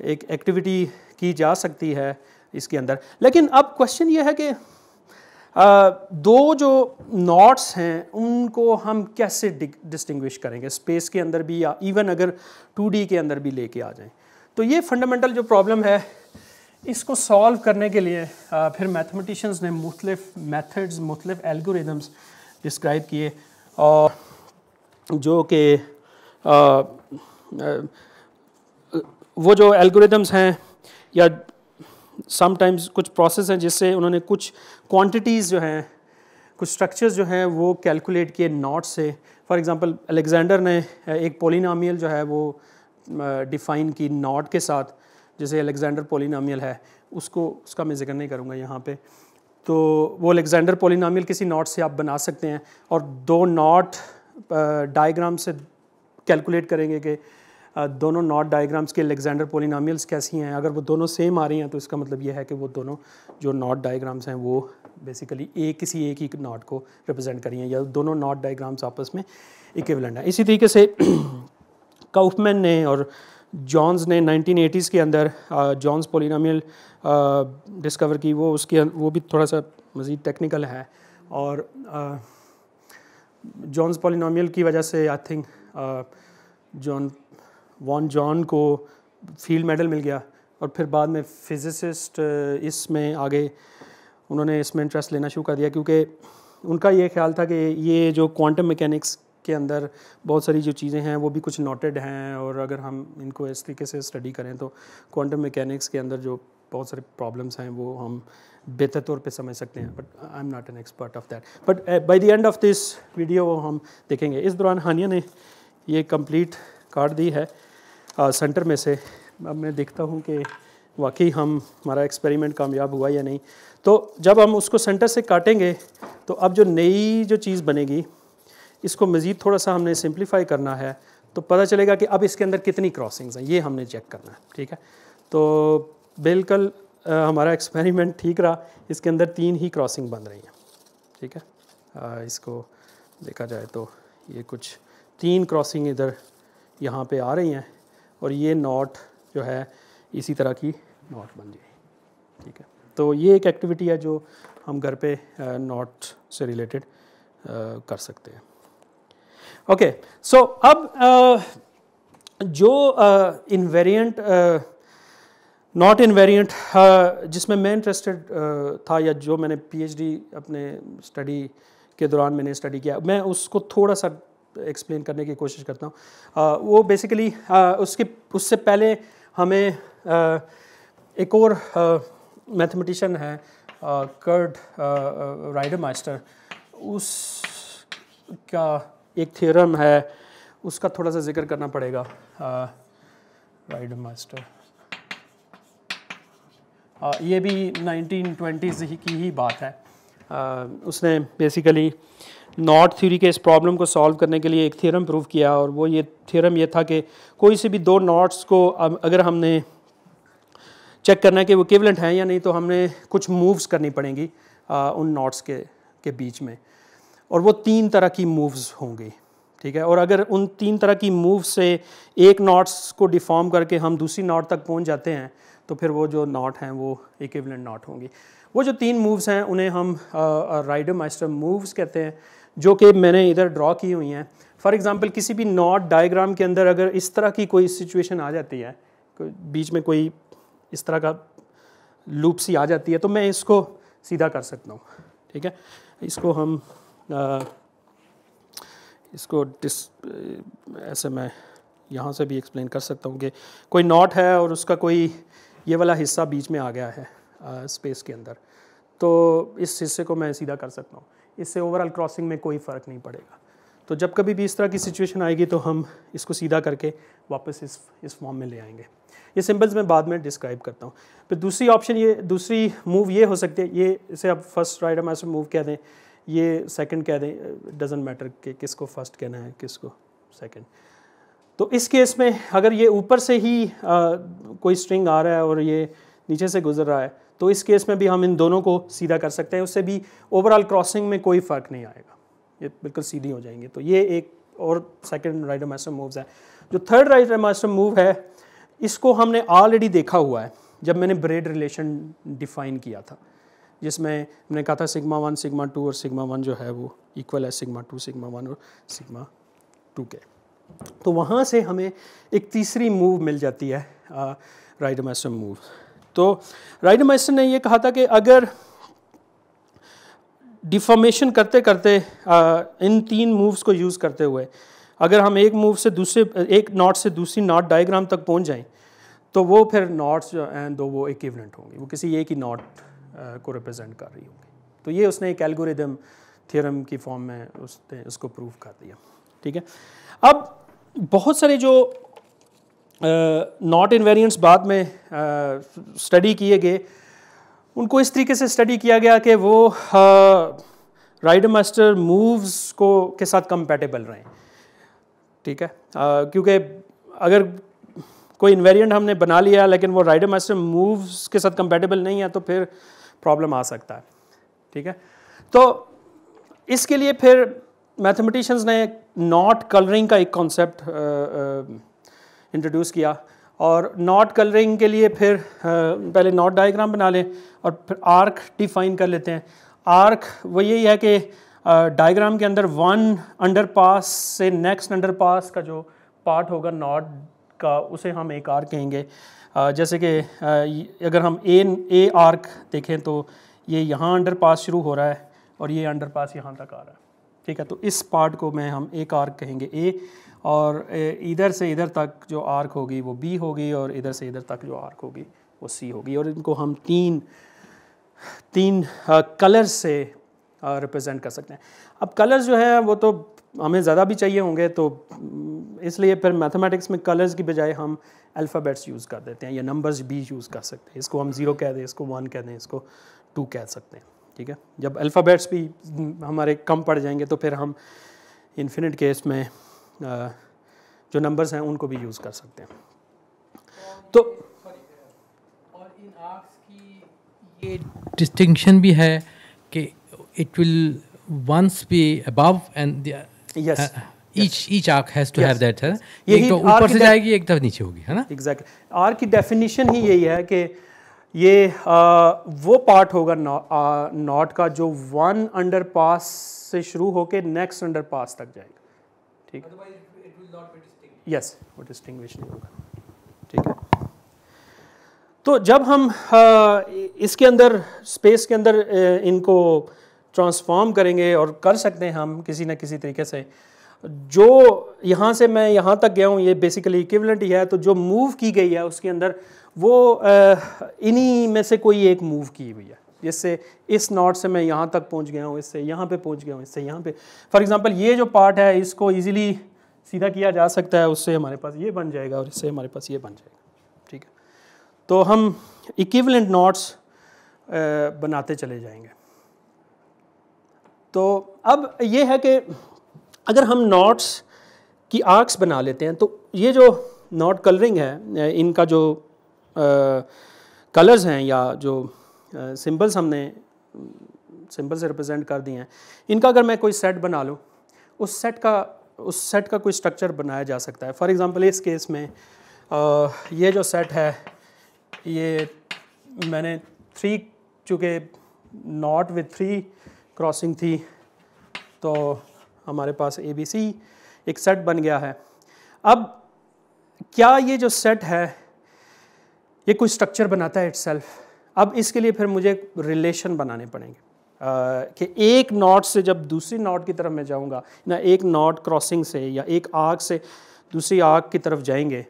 एक एक्टिविटी की जा सकती है इसके अंदर लेकिन अब क्वेश्चन ये है कि दो जो नॉट्स हैं उनको हम कैसे डिस्टिंग्विश करेंगे स्पेस के अंदर भी या इवन अगर 2D के अंदर भी लेके आ जाएं तो ये फंडामेंटल जो प्रॉब्लम है इसको सॉल्व करने के लिए फिर मैथमेटिशन्स ने मुख्तलिफ मेथड्स मुख्तलिफ एल्गोरिदम्स डिस्क्राइब किए और जो कि वो जो एल्गोरिदम्स हैं या समटाइम्स कुछ प्रोसेस हैं जिससे उन्होंने कुछ क्वांटिटीज़ जो हैं कुछ स्ट्रक्चर्स जो हैं वो कैलकुलेट किए नॉट से फॉर एग्जांपल अलेक्जेंडर ने एक पोलिनामियल जो है वो डिफ़ाइन की नॉट के साथ जैसे अलेक्जेंडर पोलिनामियल है उसको उसका मैं जिक्र नहीं करूँगा यहाँ पे तो वो अलेक्जेंडर पोलिनामियल किसी नॉट से आप बना सकते हैं और दो नॉट डायग्राम से कैलकुलेट करेंगे कि दोनों नॉट डायग्राम्स के अलेक्जेंडर पोलिनामियल्स कैसी हैं अगर वो दोनों सेम आ रही हैं तो इसका मतलब ये है कि वो दोनों जो नॉट डायग्राम्स हैं वो बेसिकली एक किसी एक ही नॉट को रिप्रेजेंट करी हैं या दोनों नॉट डायग्राम्स आपस में इक्विवेलेंट हैं इसी तरीके से काउफमैन ने और जॉन्स ने 1980s के अंदर जॉन्स पोलिनामियल डिस्कवर की वो उसके अं-, वो भी थोड़ा सा मज़ीद टेक्निकल है और जॉन्स पोलिनामियल की वजह से I think John Vaughan John को फील्ड मेडल मिल गया और फिर बाद में फिजिसिस्ट uh, इसमें आगे उन्होंने इसमें इंटरेस्ट लेना शुरू कर दिया क्योंकि उनका ये ख्याल था कि ये जो क्वांटम मैकेनिक्स के अंदर बहुत सारी जो चीज़ें हैं वो भी कुछ नोटेड हैं और अगर हम इनको इस तरीके से स्टडी करें तो क्वांटम मैकेनिक्स के अंदर जो बहुत सारे प्रॉब्लम्स हैं वो हम बेहतर तौर पे समझ सकते हैं but I am not an expert of that but by the end of this video हम देखेंगे इस दौरान हानिया ने ये कंप्लीट कार्ड दी है सेंटर में से अब मैं देखता हूँ कि वाकई हम हमारा एक्सपेरिमेंट कामयाब हुआ या नहीं तो जब हम उसको सेंटर से काटेंगे तो अब जो नई जो चीज़ बनेगी इसको मज़ीद थोड़ा सा हमने सिंप्लीफाई करना है तो पता चलेगा कि अब इसके अंदर कितनी क्रॉसिंग्स हैं ये हमने चेक करना है ठीक है तो बिल्कुल हमारा एक्सपेरिमेंट ठीक रहा इसके अंदर तीन ही क्रॉसिंग बन रही हैं ठीक है आ, इसको देखा जाए तो ये कुछ तीन क्रॉसिंग इधर यहाँ पे आ रही हैं और ये नॉट जो है इसी तरह की नॉट बन जाए ठीक है तो ये एक एक्टिविटी है जो हम घर पे नॉट से रिलेटेड कर सकते हैं ओके सो अब जो इनवेरिएंट नॉट इनवेरिएंट जिसमें मैं इंटरेस्टेड था या जो मैंने पीएचडी अपने स्टडी के दौरान मैंने स्टडी किया मैं उसको थोड़ा सा एक्सप्लेन करने की कोशिश करता हूँ वो बेसिकली उसके उससे पहले हमें आ, एक और मैथमेटिशन है कर्ड राइडर मास्टर उस का एक थ्योरम है उसका थोड़ा सा जिक्र करना पड़ेगा राइडर मास्टर ये भी 1920s ही की ही बात है आ, उसने बेसिकली नॉट थ्योरी के इस प्रॉब्लम को सॉल्व करने के लिए एक थ्योरम प्रूव किया और वो ये थ्योरम ये था कि कोई से भी दो नॉट्स को अगर हमने चेक करना है कि वो केवलेंट हैं या नहीं तो हमने कुछ मूव्स करनी पड़ेंगी आ, उन नॉट्स के के बीच में और वो तीन तरह की मूव्स होंगी ठीक है और अगर उन तीन तरह की मूव से एक नॉट्स को डिफॉर्म करके हम दूसरी नॉट तक पहुंच जाते हैं तो फिर वो जो नॉट हैं वो इक्विवेलेंट नॉट होंगी वो जो तीन मूव्स हैं उन्हें हम राइडो माइस्टर मूव्स कहते हैं जो कि मैंने इधर ड्रॉ की हुई हैं फॉर एग्ज़ाम्पल किसी भी नॉट डायग्राम के अंदर अगर इस तरह की कोई सिचुएशन आ जाती है बीच में कोई इस तरह का लूप सी आ जाती है तो मैं इसको सीधा कर सकता हूँ ठीक है इसको हम आ, इसको डिस ऐसे मैं यहाँ से भी एक्सप्लेन कर सकता हूँ कि कोई नॉट है और उसका कोई ये वाला हिस्सा बीच में आ गया है आ, स्पेस के अंदर तो इस हिस्से को मैं सीधा कर सकता हूँ इससे ओवरऑल क्रॉसिंग में कोई फ़र्क नहीं पड़ेगा तो जब कभी भी इस तरह की सिचुएशन आएगी तो हम इसको सीधा करके वापस इस इस फॉर्म में ले आएंगे ये सिंबल्स मैं बाद में डिस्क्राइब करता हूँ फिर दूसरी ऑप्शन ये दूसरी मूव ये हो सकती है ये इसे आप फर्स्ट राइट ऐसे मूव कह दें ये सेकंड कह दें डजेंट मैटर कि किसको फर्स्ट कहना है किसको सेकंड तो इस केस में अगर ये ऊपर से ही आ, कोई स्ट्रिंग आ रहा है और ये नीचे से गुजर रहा है तो इस केस में भी हम इन दोनों को सीधा कर सकते हैं उससे भी ओवरऑल क्रॉसिंग में कोई फ़र्क नहीं आएगा ये बिल्कुल सीधी हो जाएंगे तो ये एक और सेकेंड राइडर मास्टर मूव है जो थर्ड राइडर मास्टर मूव है इसको हमने ऑलरेडी देखा हुआ है जब मैंने ब्रेड रिलेशन डिफाइन किया था जिसमें मैंने कहा था सिग्मा वन सिग्मा टू और सिग्मा वन जो है वो इक्वल है सिग्मा टू सिग्मा वन और सिग्मा टू के तो वहाँ से हमें एक तीसरी मूव मिल जाती है राइट uh, मूव तो राइडमाइसन ने यह कहा था कि अगर डिफॉर्मेशन करते करते आ, इन तीन मूव्स को यूज़ करते हुए अगर हम एक मूव से दूसरे एक नॉट से दूसरी नॉट डायग्राम तक पहुंच जाएं तो वो फिर नॉट्स जो हैं दो वो इवेंट होंगे वो किसी एक ही नॉट को रिप्रेजेंट कर रही होंगी तो ये उसने एक एल्गोरिदम थ्योरम की फॉर्म में उसने उसको प्रूव कर दिया ठीक है अब बहुत सारे जो नॉट इन्वेरियंट्स बाद में स्टडी किए गए उनको इस तरीके से स्टडी किया गया कि वो राइडर मास्टर मूव्स को के साथ कंपेटेबल रहें ठीक है uh, क्योंकि अगर कोई इन्वेरियंट हमने बना लिया लेकिन वो राइडर मास्टर मूव्स के साथ कंपेटेबल नहीं है तो फिर प्रॉब्लम आ सकता है ठीक है तो इसके लिए फिर मैथमेटिशंस ने नॉट कलरिंग का एक कॉन्सेप्ट इंट्रोड्यूस किया और नॉट कलरिंग के लिए फिर पहले नॉट डायग्राम बना लें और फिर आर्क डिफाइन कर लेते हैं आर्क वो यही है कि डायग्राम के अंदर वन अंडर पास से नेक्स्ट अंडर पास का जो पार्ट होगा नॉट का उसे हम एक आर्क कहेंगे जैसे कि अगर हम ए ए आर्क देखें तो ये यहाँ अंडर पास शुरू हो रहा है और ये अंडर पास यहाँ तक आ रहा है ठीक है तो इस पार्ट को मैं हम एक आर्क कहेंगे ए और इधर से इधर तक जो आर्क होगी वो बी होगी और इधर से इधर तक जो आर्क होगी वो सी होगी और इनको हम तीन तीन कलर्स से रिप्रेजेंट कर सकते हैं अब कलर्स जो है वो तो हमें ज़्यादा भी चाहिए होंगे तो इसलिए फिर मैथमेटिक्स में कलर्स की बजाय हम अल्फ़ाबेट्स यूज़ कर देते हैं या नंबर्स भी यूज़ कर सकते हैं इसको हम ज़ीरो कह दें इसको वन कह दें इसको टू कह सकते हैं ठीक है जब अल्फ़ाबेट्स भी हमारे कम पड़ जाएंगे तो फिर हम इन्फिनिट केस में जो नंबर्स हैं उनको भी यूज़ कर सकते हैं तो और इन आर्क्स की ये डिस्टिंक्शन भी है कि it will once be above and yes each each arc has to have that है एक तो ऊपर से जाएगी एक तरफ नीचे होगी है ना एग्जैक्टली आर्क की डेफिनेशन ही यही है कि ये आ, वो पार्ट होगा नॉट का जो वन अंडर पास से शुरू होकर नेक्स्ट अंडर पास तक जाएगा ठीक यस वो डिस्टिंग्विश नहीं होगा ठीक है तो जब हम इसके अंदर स्पेस के अंदर इनको ट्रांसफॉर्म करेंगे और कर सकते हैं हम किसी ना किसी तरीके से जो यहाँ से मैं यहाँ तक गया हूँ ये बेसिकली इक्विवेलेंट ही है तो जो मूव की गई है उसके अंदर वो इन्हीं में से कोई एक मूव की हुई है जिससे इस नॉट से मैं यहाँ तक पहुँच गया हूँ इससे यहाँ पे पहुँच गया हूँ इससे यहाँ पे फॉर एग्जांपल ये जो पार्ट है इसको इजीली सीधा किया जा सकता है उससे हमारे पास ये बन जाएगा और इससे हमारे पास ये बन जाएगा ठीक है तो हम इक्वलेंट नॉट्स बनाते चले जाएंगे तो अब ये है कि अगर हम नॉट्स की आर्क्स बना लेते हैं तो ये जो नॉट कलरिंग है इनका जो कलर्स हैं या जो सिंबल्स हमने सिंबल्स रिप्रेजेंट कर दिए हैं इनका अगर मैं कोई सेट बना लूँ उस सेट का उस सेट का कोई स्ट्रक्चर बनाया जा सकता है फॉर एग्ज़ाम्पल इस केस में आ, ये जो सेट है ये मैंने थ्री चूँकि नॉट विथ थ्री क्रॉसिंग थी तो हमारे पास ए बी सी एक सेट बन गया है अब क्या ये जो सेट है ये कोई स्ट्रक्चर बनाता है इट्सल्फ़ अब इसके लिए फिर मुझे रिलेशन बनाने पड़ेंगे कि एक नॉट से जब दूसरी नॉट की तरफ मैं जाऊंगा ना एक नॉट क्रॉसिंग से या एक आग से दूसरी आग की तरफ जाएंगे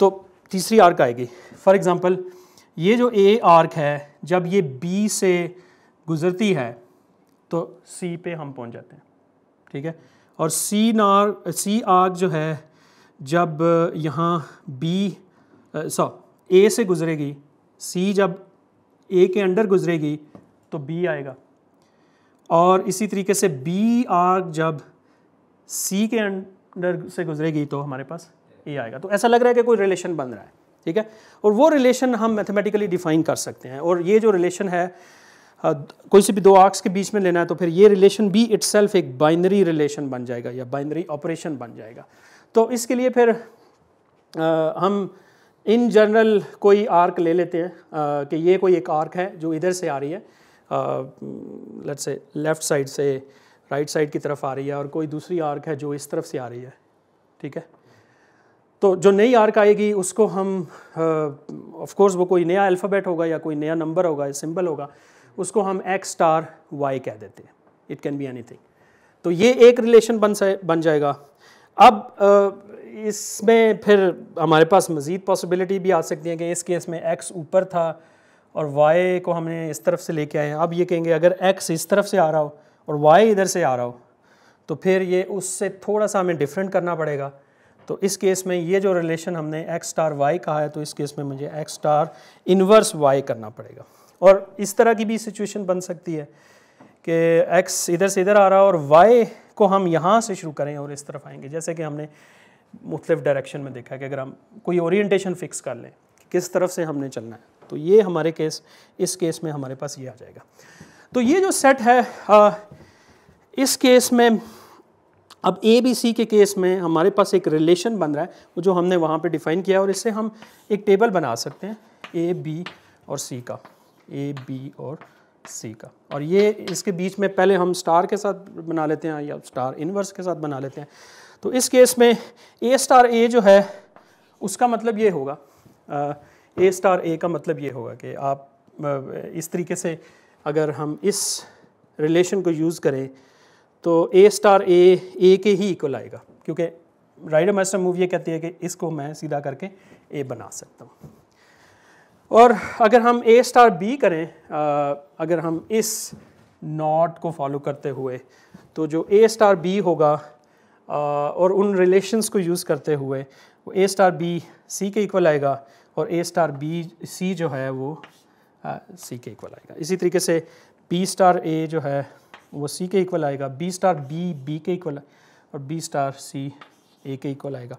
तो तीसरी आर्क आएगी फॉर एग्ज़ाम्पल ये जो ए आर्क है जब ये बी से गुज़रती है तो सी पे हम पहुंच जाते हैं ठीक है और सी नार सी आग जो है जब यहाँ बी सॉ ए से गुज़रेगी सी जब ए के अंडर गुजरेगी तो बी आएगा और इसी तरीके से बी आर जब सी के अंडर से गुजरेगी तो हमारे पास ए आएगा तो ऐसा लग रहा है कि कोई रिलेशन बन रहा है ठीक है और वो रिलेशन हम मैथमेटिकली डिफाइन कर सकते हैं और ये जो रिलेशन है कोई से भी दो आर्क्स के बीच में लेना है तो फिर ये रिलेशन भी इट एक बाइनरी रिलेशन बन जाएगा या बाइनरी ऑपरेशन बन जाएगा तो इसके लिए फिर आ, हम इन जनरल कोई आर्क ले लेते हैं कि ये कोई एक आर्क है जो इधर से आ रही है लेट्स से लेफ़्ट साइड से राइट right साइड की तरफ आ रही है और कोई दूसरी आर्क है जो इस तरफ से आ रही है ठीक है तो जो नई आर्क आएगी उसको हम ऑफ कोर्स वो कोई नया अल्फ़ाबेट होगा या कोई नया नंबर होगा या सिंबल होगा उसको हम एक्स स्टार वाई कह देते हैं इट कैन बी एनीथिंग तो ये एक रिलेशन बन बन जाएगा अब इसमें फिर हमारे पास मज़ीद पॉसिबिलिटी भी आ सकती है कि इस केस में एक्स ऊपर था और वाई को हमने इस तरफ से लेके आए हैं अब ये कहेंगे अगर एक्स इस तरफ से आ रहा हो और वाई इधर से आ रहा हो तो फिर ये उससे थोड़ा सा हमें डिफरेंट करना पड़ेगा तो इस केस में ये जो रिलेशन हमने एक्स स्टार वाई कहा है तो इस केस में मुझे एक्स स्टार इन्वर्स वाई करना पड़ेगा और इस तरह की भी सिचुएशन बन सकती है कि एक्स इधर से इधर आ रहा है और वाई को हम यहाँ से शुरू करें और इस तरफ आएंगे जैसे कि हमने मुख्तफ डायरेक्शन में देखा है कि अगर हम कोई ओरिएंटेशन फिक्स कर लें कि किस तरफ से हमने चलना है तो ये हमारे केस इस केस में हमारे पास ये आ जाएगा तो ये जो सेट है आ, इस केस में अब ए बी सी के केस में हमारे पास एक रिलेशन बन रहा है वो जो हमने वहाँ पे डिफ़ाइन किया और इससे हम एक टेबल बना सकते हैं ए बी और सी का ए बी और सी का और ये इसके बीच में पहले हम स्टार के साथ बना लेते हैं या स्टार इनवर्स के साथ बना लेते हैं तो इस केस में ए स्टार ए जो है उसका मतलब ये होगा ए स्टार ए का मतलब ये होगा कि आप इस तरीके से अगर हम इस रिलेशन को यूज़ करें तो ए स्टार ए ए के ही इक्वल आएगा क्योंकि राइडर मास्टर मूव ये कहती है कि इसको मैं सीधा करके ए बना सकता हूँ और अगर हम ए स्टार बी करें अगर हम इस नॉट को फॉलो करते हुए तो जो ए स्टार बी होगा और उन रिलेशंस को यूज़ करते हुए वो ए स्टार बी सी के इक्वल आएगा और ए स्टार बी सी जो है वो सी के इक्वल आएगा इसी तरीके से बी स्टार ए जो है वो सी के इक्वल आएगा बी स्टार बी बी के इक्वल और बी स्टार सी ए के इक्वल आएगा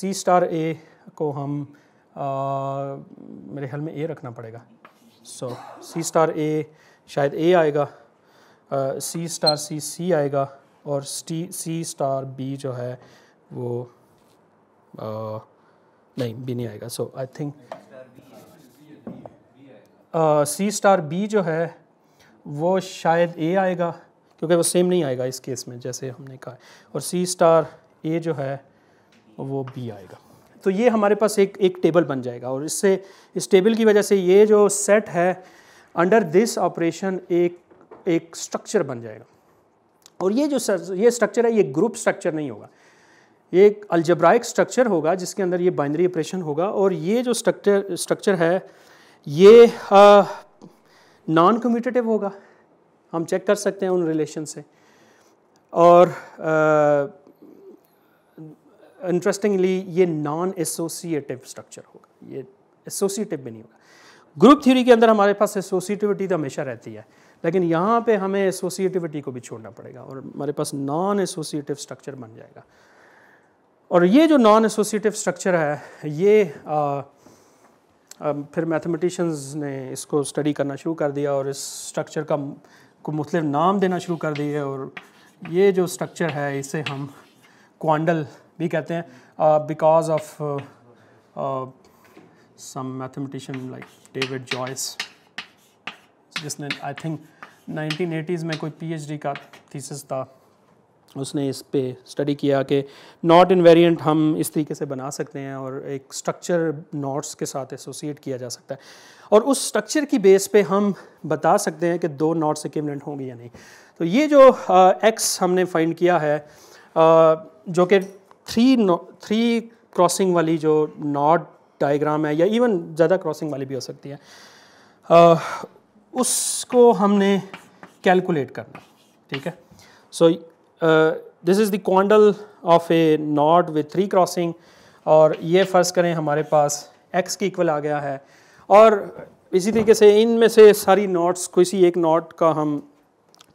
सी स्टार ए को हम आ, मेरे ख्याल में ए रखना पड़ेगा सो सी स्टार ए शायद ए आएगा सी स्टार सी सी आएगा और सी सी स्टार बी जो है वो uh, नहीं बी नहीं आएगा so I think c star b जो है वो शायद ए आएगा क्योंकि वो सेम नहीं आएगा इस केस में जैसे हमने कहा और सी स्टार ए जो है वो बी आएगा तो ये हमारे पास एक एक टेबल बन जाएगा और इससे इस टेबल की वजह से ये जो सेट है अंडर दिस ऑपरेशन एक एक स्ट्रक्चर बन जाएगा और ये जो सर ये स्ट्रक्चर है ये ग्रुप स्ट्रक्चर नहीं होगा ये एक अल्जब्राइक स्ट्रक्चर होगा जिसके अंदर ये बाइनरी ऑपरेशन होगा और ये जो स्ट्रक्चर स्ट्रक्चर है ये नॉन कम्यूटेटिव होगा हम चेक कर सकते हैं उन रिलेशन से और आ, इंटरेस्टिंगली ये नॉन एसोसिएटिव स्ट्रक्चर होगा ये एसोसिएटिव भी नहीं होगा ग्रुप थ्योरी के अंदर हमारे पास एसोसिएटिविटी तो हमेशा रहती है लेकिन यहाँ पे हमें एसोसिएटिविटी को भी छोड़ना पड़ेगा और हमारे पास नॉन एसोसिएटिव स्ट्रक्चर बन जाएगा और ये जो नॉन एसोसिएटिव स्ट्रक्चर है ये आ, आ, फिर मैथमेटिशंस ने इसको स्टडी करना शुरू कर दिया और इस स्ट्रक्चर का को मुख्तलिफ नाम देना शुरू कर दिए और ये जो स्ट्रक्चर है इसे हम क्वांडल भी कहते हैं because of some mathematician like David Joyce जिसने आई थिंक 1980s में कोई पीएचडी का थीसिस था उसने इस पे स्टडी किया कि नॉट इन्वेरियंट हम इस तरीके से बना सकते हैं और एक स्ट्रक्चर नॉट्स के साथ एसोसिएट किया जा सकता है और उस स्ट्रक्चर की बेस पे हम बता सकते हैं कि दो नॉट्स इक्विवेलेंट होंगे या नहीं तो ये जो एक्स uh, हमने फाइंड किया है आ, uh, जो कि थ्री थ्री क्रॉसिंग वाली जो नॉट डायग्राम है या इवन ज़्यादा क्रॉसिंग वाली भी हो सकती है आ, uh, उसको हमने कैलकुलेट करना ठीक है so this is the quandle of a knot with three crossing और ये फ़र्ज़ करें हमारे पास एक्स की इक्वल आ गया है और इसी तरीके से इन में से सारी नोट्स किसी एक नॉट का हम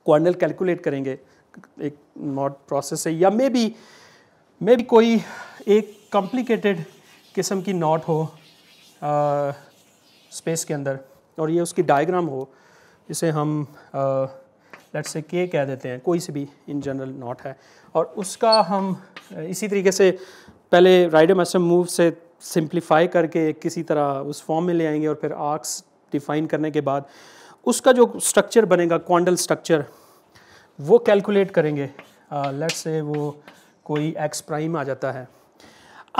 क्वांडल कैलकुलेट करेंगे एक नॉट प्रोसेस से या मे बी मे भी कोई एक कॉम्प्लिकेटेड किस्म की नॉट हो आ, स्पेस के अंदर और ये उसकी डायग्राम हो जिसे हम लेट से के कह देते हैं कोई से भी इन जनरल नॉट है और उसका हम इसी तरीके से पहले राइडर मैसम मूव से सिंप्लीफाई करके किसी तरह उस फॉर्म में ले आएंगे और फिर आर्क्स डिफाइन करने के बाद उसका जो स्ट्रक्चर बनेगा क्वांडल स्ट्रक्चर वो कैलकुलेट करेंगे लेट से वो कोई एक्स प्राइम आ जाता है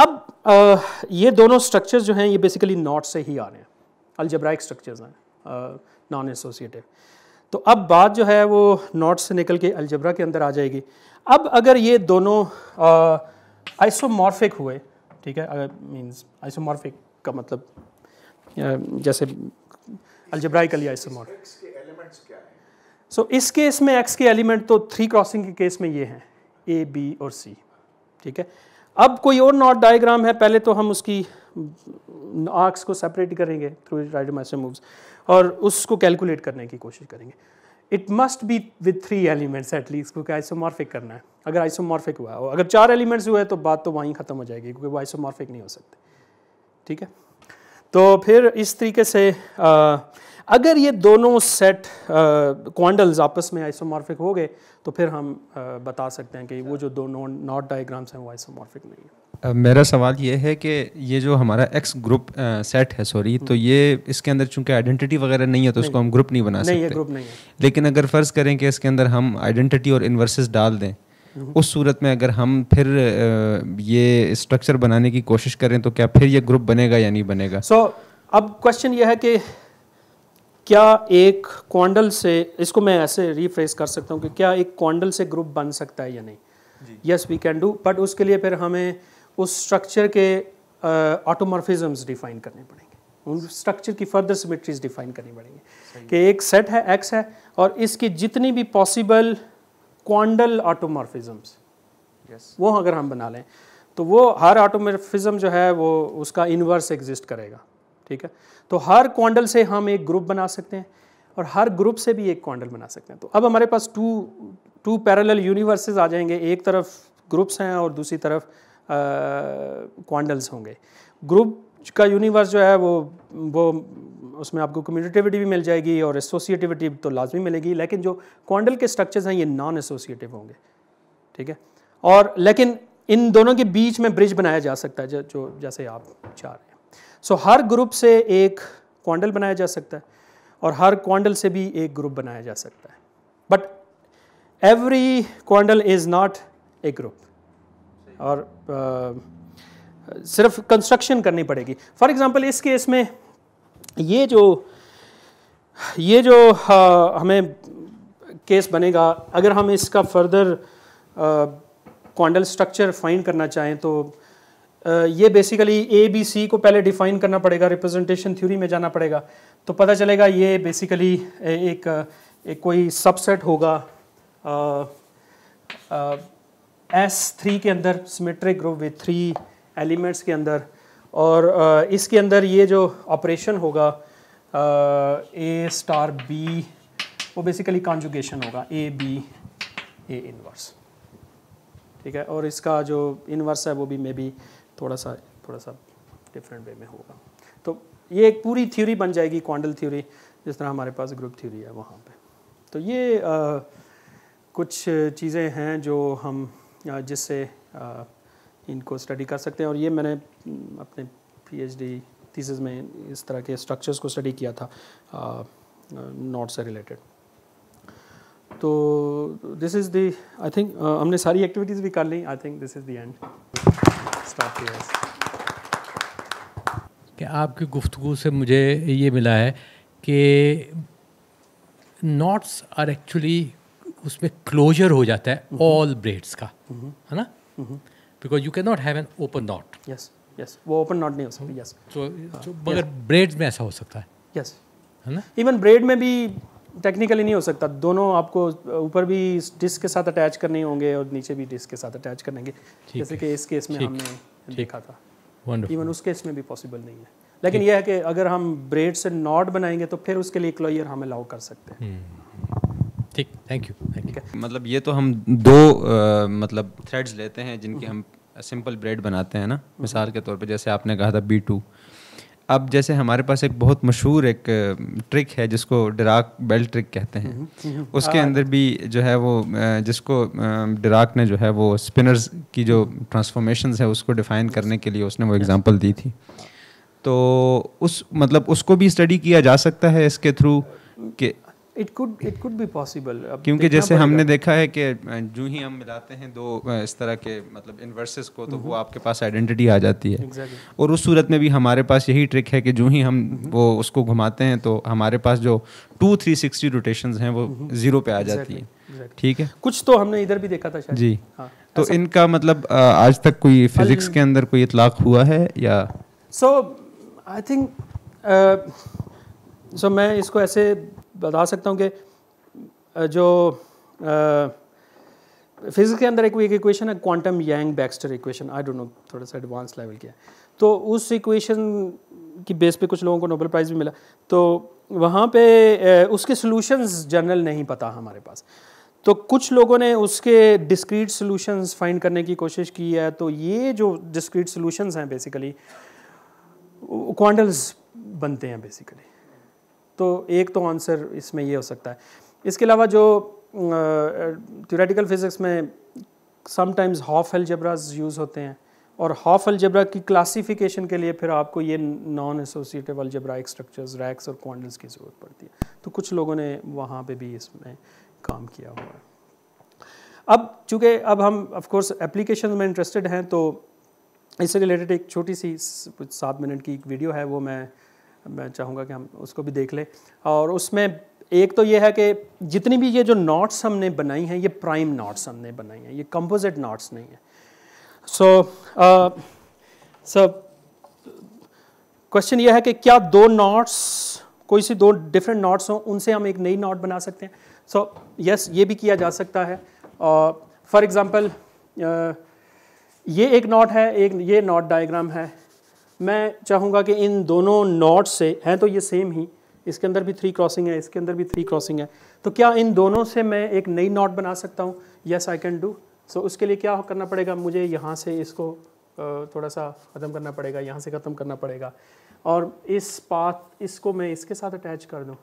अब ये दोनों स्ट्रक्चर्स जो हैं ये बेसिकली नॉट से ही आ रहे हैं अलजब्राइक स्ट्रक्चर्स हैं नॉन एसोसिएटिव तो अब बात जो है वो नॉट से निकल के अल्जब्रा के अंदर आ जाएगी अब अगर ये दोनों आइसोमॉर्फिक हुए ठीक है मीन्स आइसोमॉर्फिक का मतलब जैसे अलजब्राइकली आइसोमॉर्फिक सो इस केस में एक्स के एलिमेंट तो थ्री क्रॉसिंग के केस में ये हैं ए बी और सी ठीक है अब कोई और नॉट डायग्राम है पहले तो हम उसकी आर्क्स को सेपरेट करेंगे थ्रू राइडोमाइसिन मूव्स और उसको कैलकुलेट करने की कोशिश करेंगे it must be with three elements at least क्योंकि आइसोमॉर्फिक करना है अगर आइसोमॉर्फिक हुआ हो अगर चार एलिमेंट्स हुए तो बात तो वहीं ख़त्म हो जाएगी क्योंकि वो आइसोमॉर्फिक नहीं हो सकते ठीक है तो फिर इस तरीके से आ, अगर ये दोनों सेट क्वांडल्स आपस में आइसोमॉर्फिक हो गए तो फिर हम आ, बता सकते हैं कि वो जो दो नॉट डायग्राम्स हैं वो आइसोमॉर्फिक नहीं है मेरा सवाल ये है कि ये जो हमारा एक्स ग्रुप सेट है सॉरी तो ये इसके अंदर चूंकि आइडेंटिटी वगैरह नहीं है तो नहीं, उसको हम ग्रुप नहीं बना नहीं, सकते ये ग्रुप नहीं है लेकिन अगर फ़र्ज़ करें कि इसके अंदर हम आइडेंटिटी और इन्वर्सेस डाल दें हम्म। उस सूरत में अगर हम फिर ये स्ट्रक्चर बनाने की कोशिश करें तो क्या फिर ये ग्रुप बनेगा या नहीं बनेगा सो so, अब क्वेश्चन ये है कि क्या एक क्वांडल से इसको मैं ऐसे रीफ्रेस कर सकता हूँ कि क्या एक क्वांडल से ग्रुप बन सकता है या नहीं yes we can do but उसके लिए फिर हमें उस स्ट्रक्चर के ऑटोमॉर्फिजम्स डिफाइन करने पड़ेंगे उन स्ट्रक्चर की फर्दर सिमेट्रीज डिफाइन करनी पड़ेंगी कि एक सेट है एक्स है और इसकी जितनी भी पॉसिबल क्वांडल ऑटोमॉर्फिजम्स yes. वो अगर हम बना लें तो वो हर ऑटोमॉर्फिज्म जो है वो उसका इनवर्स एग्जिस्ट करेगा ठीक है तो हर क्वांडल से हम एक ग्रुप बना सकते हैं और हर ग्रुप से भी एक क्वांडल बना सकते हैं तो अब हमारे पास टू टू पैरेलल यूनिवर्सेस आ जाएंगे एक तरफ ग्रुप्स हैं और दूसरी तरफ क्वांडल्स होंगे ग्रुप का यूनिवर्स जो है वो वो उसमें आपको कम्यूनिटिविटी भी मिल जाएगी और एसोसिएटिविटी तो लाजमी मिलेगी लेकिन जो क्वांडल के स्ट्रक्चर्स हैं ये नॉन एसोसिएटिव होंगे ठीक है और लेकिन इन दोनों के बीच में ब्रिज बनाया जा सकता है जो जैसे आप चाह रहे हैं सो so, हर ग्रुप से एक क्वांडल बनाया जा सकता है और हर क्वांडल से भी एक ग्रुप बनाया जा सकता है but every quandle is not a group और आ, सिर्फ कंस्ट्रक्शन करनी पड़ेगी फॉर एग्ज़ाम्पल इस केस में ये जो ये जो आ, हमें केस बनेगा अगर हम इसका फर्दर क्वांडल स्ट्रक्चर फाइंड करना चाहें तो ये बेसिकली ए बी सी को पहले डिफाइन करना पड़ेगा रिप्रेजेंटेशन थ्योरी में जाना पड़ेगा तो पता चलेगा ये बेसिकली एक, एक कोई सबसेट होगा एस थ्री के अंदर symmetric group with three elements के अंदर और uh, इसके अंदर ये जो ऑपरेशन होगा ए स्टार बी वो बेसिकली कॉन्जुगेशन होगा ए बी ए इनवर्स ठीक है और इसका जो इनवर्स है वो भी मे बी थोड़ा सा थोड़ा सा डिफरेंट वे में होगा तो ये एक पूरी थ्योरी बन जाएगी क्वांटल थ्योरी जिस तरह हमारे पास ग्रुप थ्योरी है वहाँ पे तो ये आ, कुछ चीज़ें हैं जो हम जिससे इनको स्टडी कर सकते हैं और ये मैंने अपने पीएचडी थीसिस में इस तरह के स्ट्रक्चर्स को स्टडी किया था नोट से रिलेटेड तो this is the I think हमने सारी एक्टिविटीज़ भी कर ली I think this is the end stop कि आपकी गुफ्तु से मुझे ये मिला है कि नॉट्स आर एक्चुअली उसमें क्लोजर हो जाता है ऑल mm-hmm. ब्रेड्स का mm-hmm. है ना because you can not have an open knot yes yes वो ओपन नॉट नहीं हो सकता यस तो मगर ब्रेड में ऐसा हो सकता है यस है ना इवन ब्रेड में भी टेक्निकली नहीं हो सकता दोनों आपको ऊपर भी डिस्क के साथ अटैच करने होंगे और नीचे भी डिस्क के साथ अटैच करने होंगे जैसे कि इस केस में हमने देखा था इवन उस केस में भी पॉसिबल नहीं है लेकिन यह है कि अगर हम ब्रेड से नॉट बनाएंगे तो फिर उसके लिए क्लोयर हम अलाउ कर सकते हैं हम्म। ठीक थैंक यू थैंक यू मतलब ये तो हम दो आ, मतलब थ्रेड्स लेते हैं जिनके हम्म। हम सिंपल ब्रेड बनाते हैं ना हम्म। मिसाल के तौर पे जैसे आपने कहा था बी टू अब जैसे हमारे पास एक बहुत मशहूर एक ट्रिक है जिसको डराक बेल ट्रिक कहते हैं हम्म, हम्म, हम्म। उसके हाँ। अंदर भी जो है वो जिसको डराक ने जो है वो स्पिनर्स की जो ट्रांसफॉर्मेशन है उसको डिफ़ाइन करने के लिए उसने वो एग्ज़ाम्पल दी थी तो उस मतलब उसको भी स्टडी किया जा सकता है इसके थ्रू कि it could it could be possible क्योंकि जैसे हमने देखा है कि जो ही हम मिलाते हैं दो इस तरह के मतलब इन्वर्सेस को तो वो आपके पास आइडेंटिटी आ जाती है exactly. और उस सूरत में भी हमारे पास यही ट्रिक है कि जो ही हम वो उसको घुमाते हैं तो हमारे पास जो टू थ्री सिक्सटी रोटेशन हैं वो ज़ीरो पे आ जाती है ठीक है कुछ तो हमने इधर भी देखा था शायद जी हाँ, तो इनका मतलब आज तक कोई फिजिक्स के अंदर कोई इतलाक हुआ है या सो आई थिंक सो मैं इसको ऐसे बता सकता हूँ कि जो फिजिक्स के अंदर एक एक इक्वेशन है quantum Yang Baxter equation I don't know थोड़ा सा एडवांस लेवल की है तो उस इक्वेशन की बेस पे कुछ लोगों को नोबेल प्राइज़ भी मिला तो वहाँ पे उसके सॉल्यूशंस जनरल नहीं पता हमारे पास तो कुछ लोगों ने उसके डिस्क्रीट सॉल्यूशंस फाइंड करने की कोशिश की है तो ये जो डिस्क्रीट सॉल्यूशंस हैं बेसिकली क्वांटल्स बनते हैं बेसिकली तो एक तो आंसर इसमें ये हो सकता है इसके अलावा जो uh, फिज़िक्स में समटाइम्स हॉफ एलजेब्राज यूज़ होते हैं और हॉफ अलजबरा की क्लासिफिकेशन के लिए फिर आपको ये non associative algebraic structures racks और क्वांटल्स की ज़रूरत पड़ती है तो कुछ लोगों ने वहाँ पे भी इसमें काम किया हुआ है अब चूँकि अब हम ऑफकोर्स एप्लीकेशन में इंटरेस्टेड हैं तो इससे रिलेटेड एक छोटी सी सात मिनट की एक वीडियो है वो मैं मैं चाहूँगा कि हम उसको भी देख लें और उसमें एक तो ये है कि जितनी भी ये जो नॉट्स हमने बनाई हैं ये प्राइम नॉट्स हमने बनाई हैं ये कंपोजिट नॉट्स नहीं है सो सर क्वेश्चन ये है कि क्या दो नॉट्स कोई सी दो डिफरेंट नॉट्स हों उनसे हम एक नई नॉट बना सकते हैं सो so, यस yes, ये भी किया जा सकता है और फॉर एग्ज़ाम्पल uh, ये एक नॉट है एक ये नॉट डायग्राम है मैं चाहूँगा कि इन दोनों नॉट्स से हैं तो ये सेम ही इसके अंदर भी थ्री क्रॉसिंग है इसके अंदर भी थ्री क्रॉसिंग है तो क्या इन दोनों से मैं एक नई नॉट बना सकता हूँ yes I can do so उसके लिए क्या करना पड़ेगा मुझे यहाँ से इसको थोड़ा सा ख़त्म करना पड़ेगा यहाँ से ख़त्म करना पड़ेगा और इस पाथ इसको मैं इसके साथ अटैच कर दूँ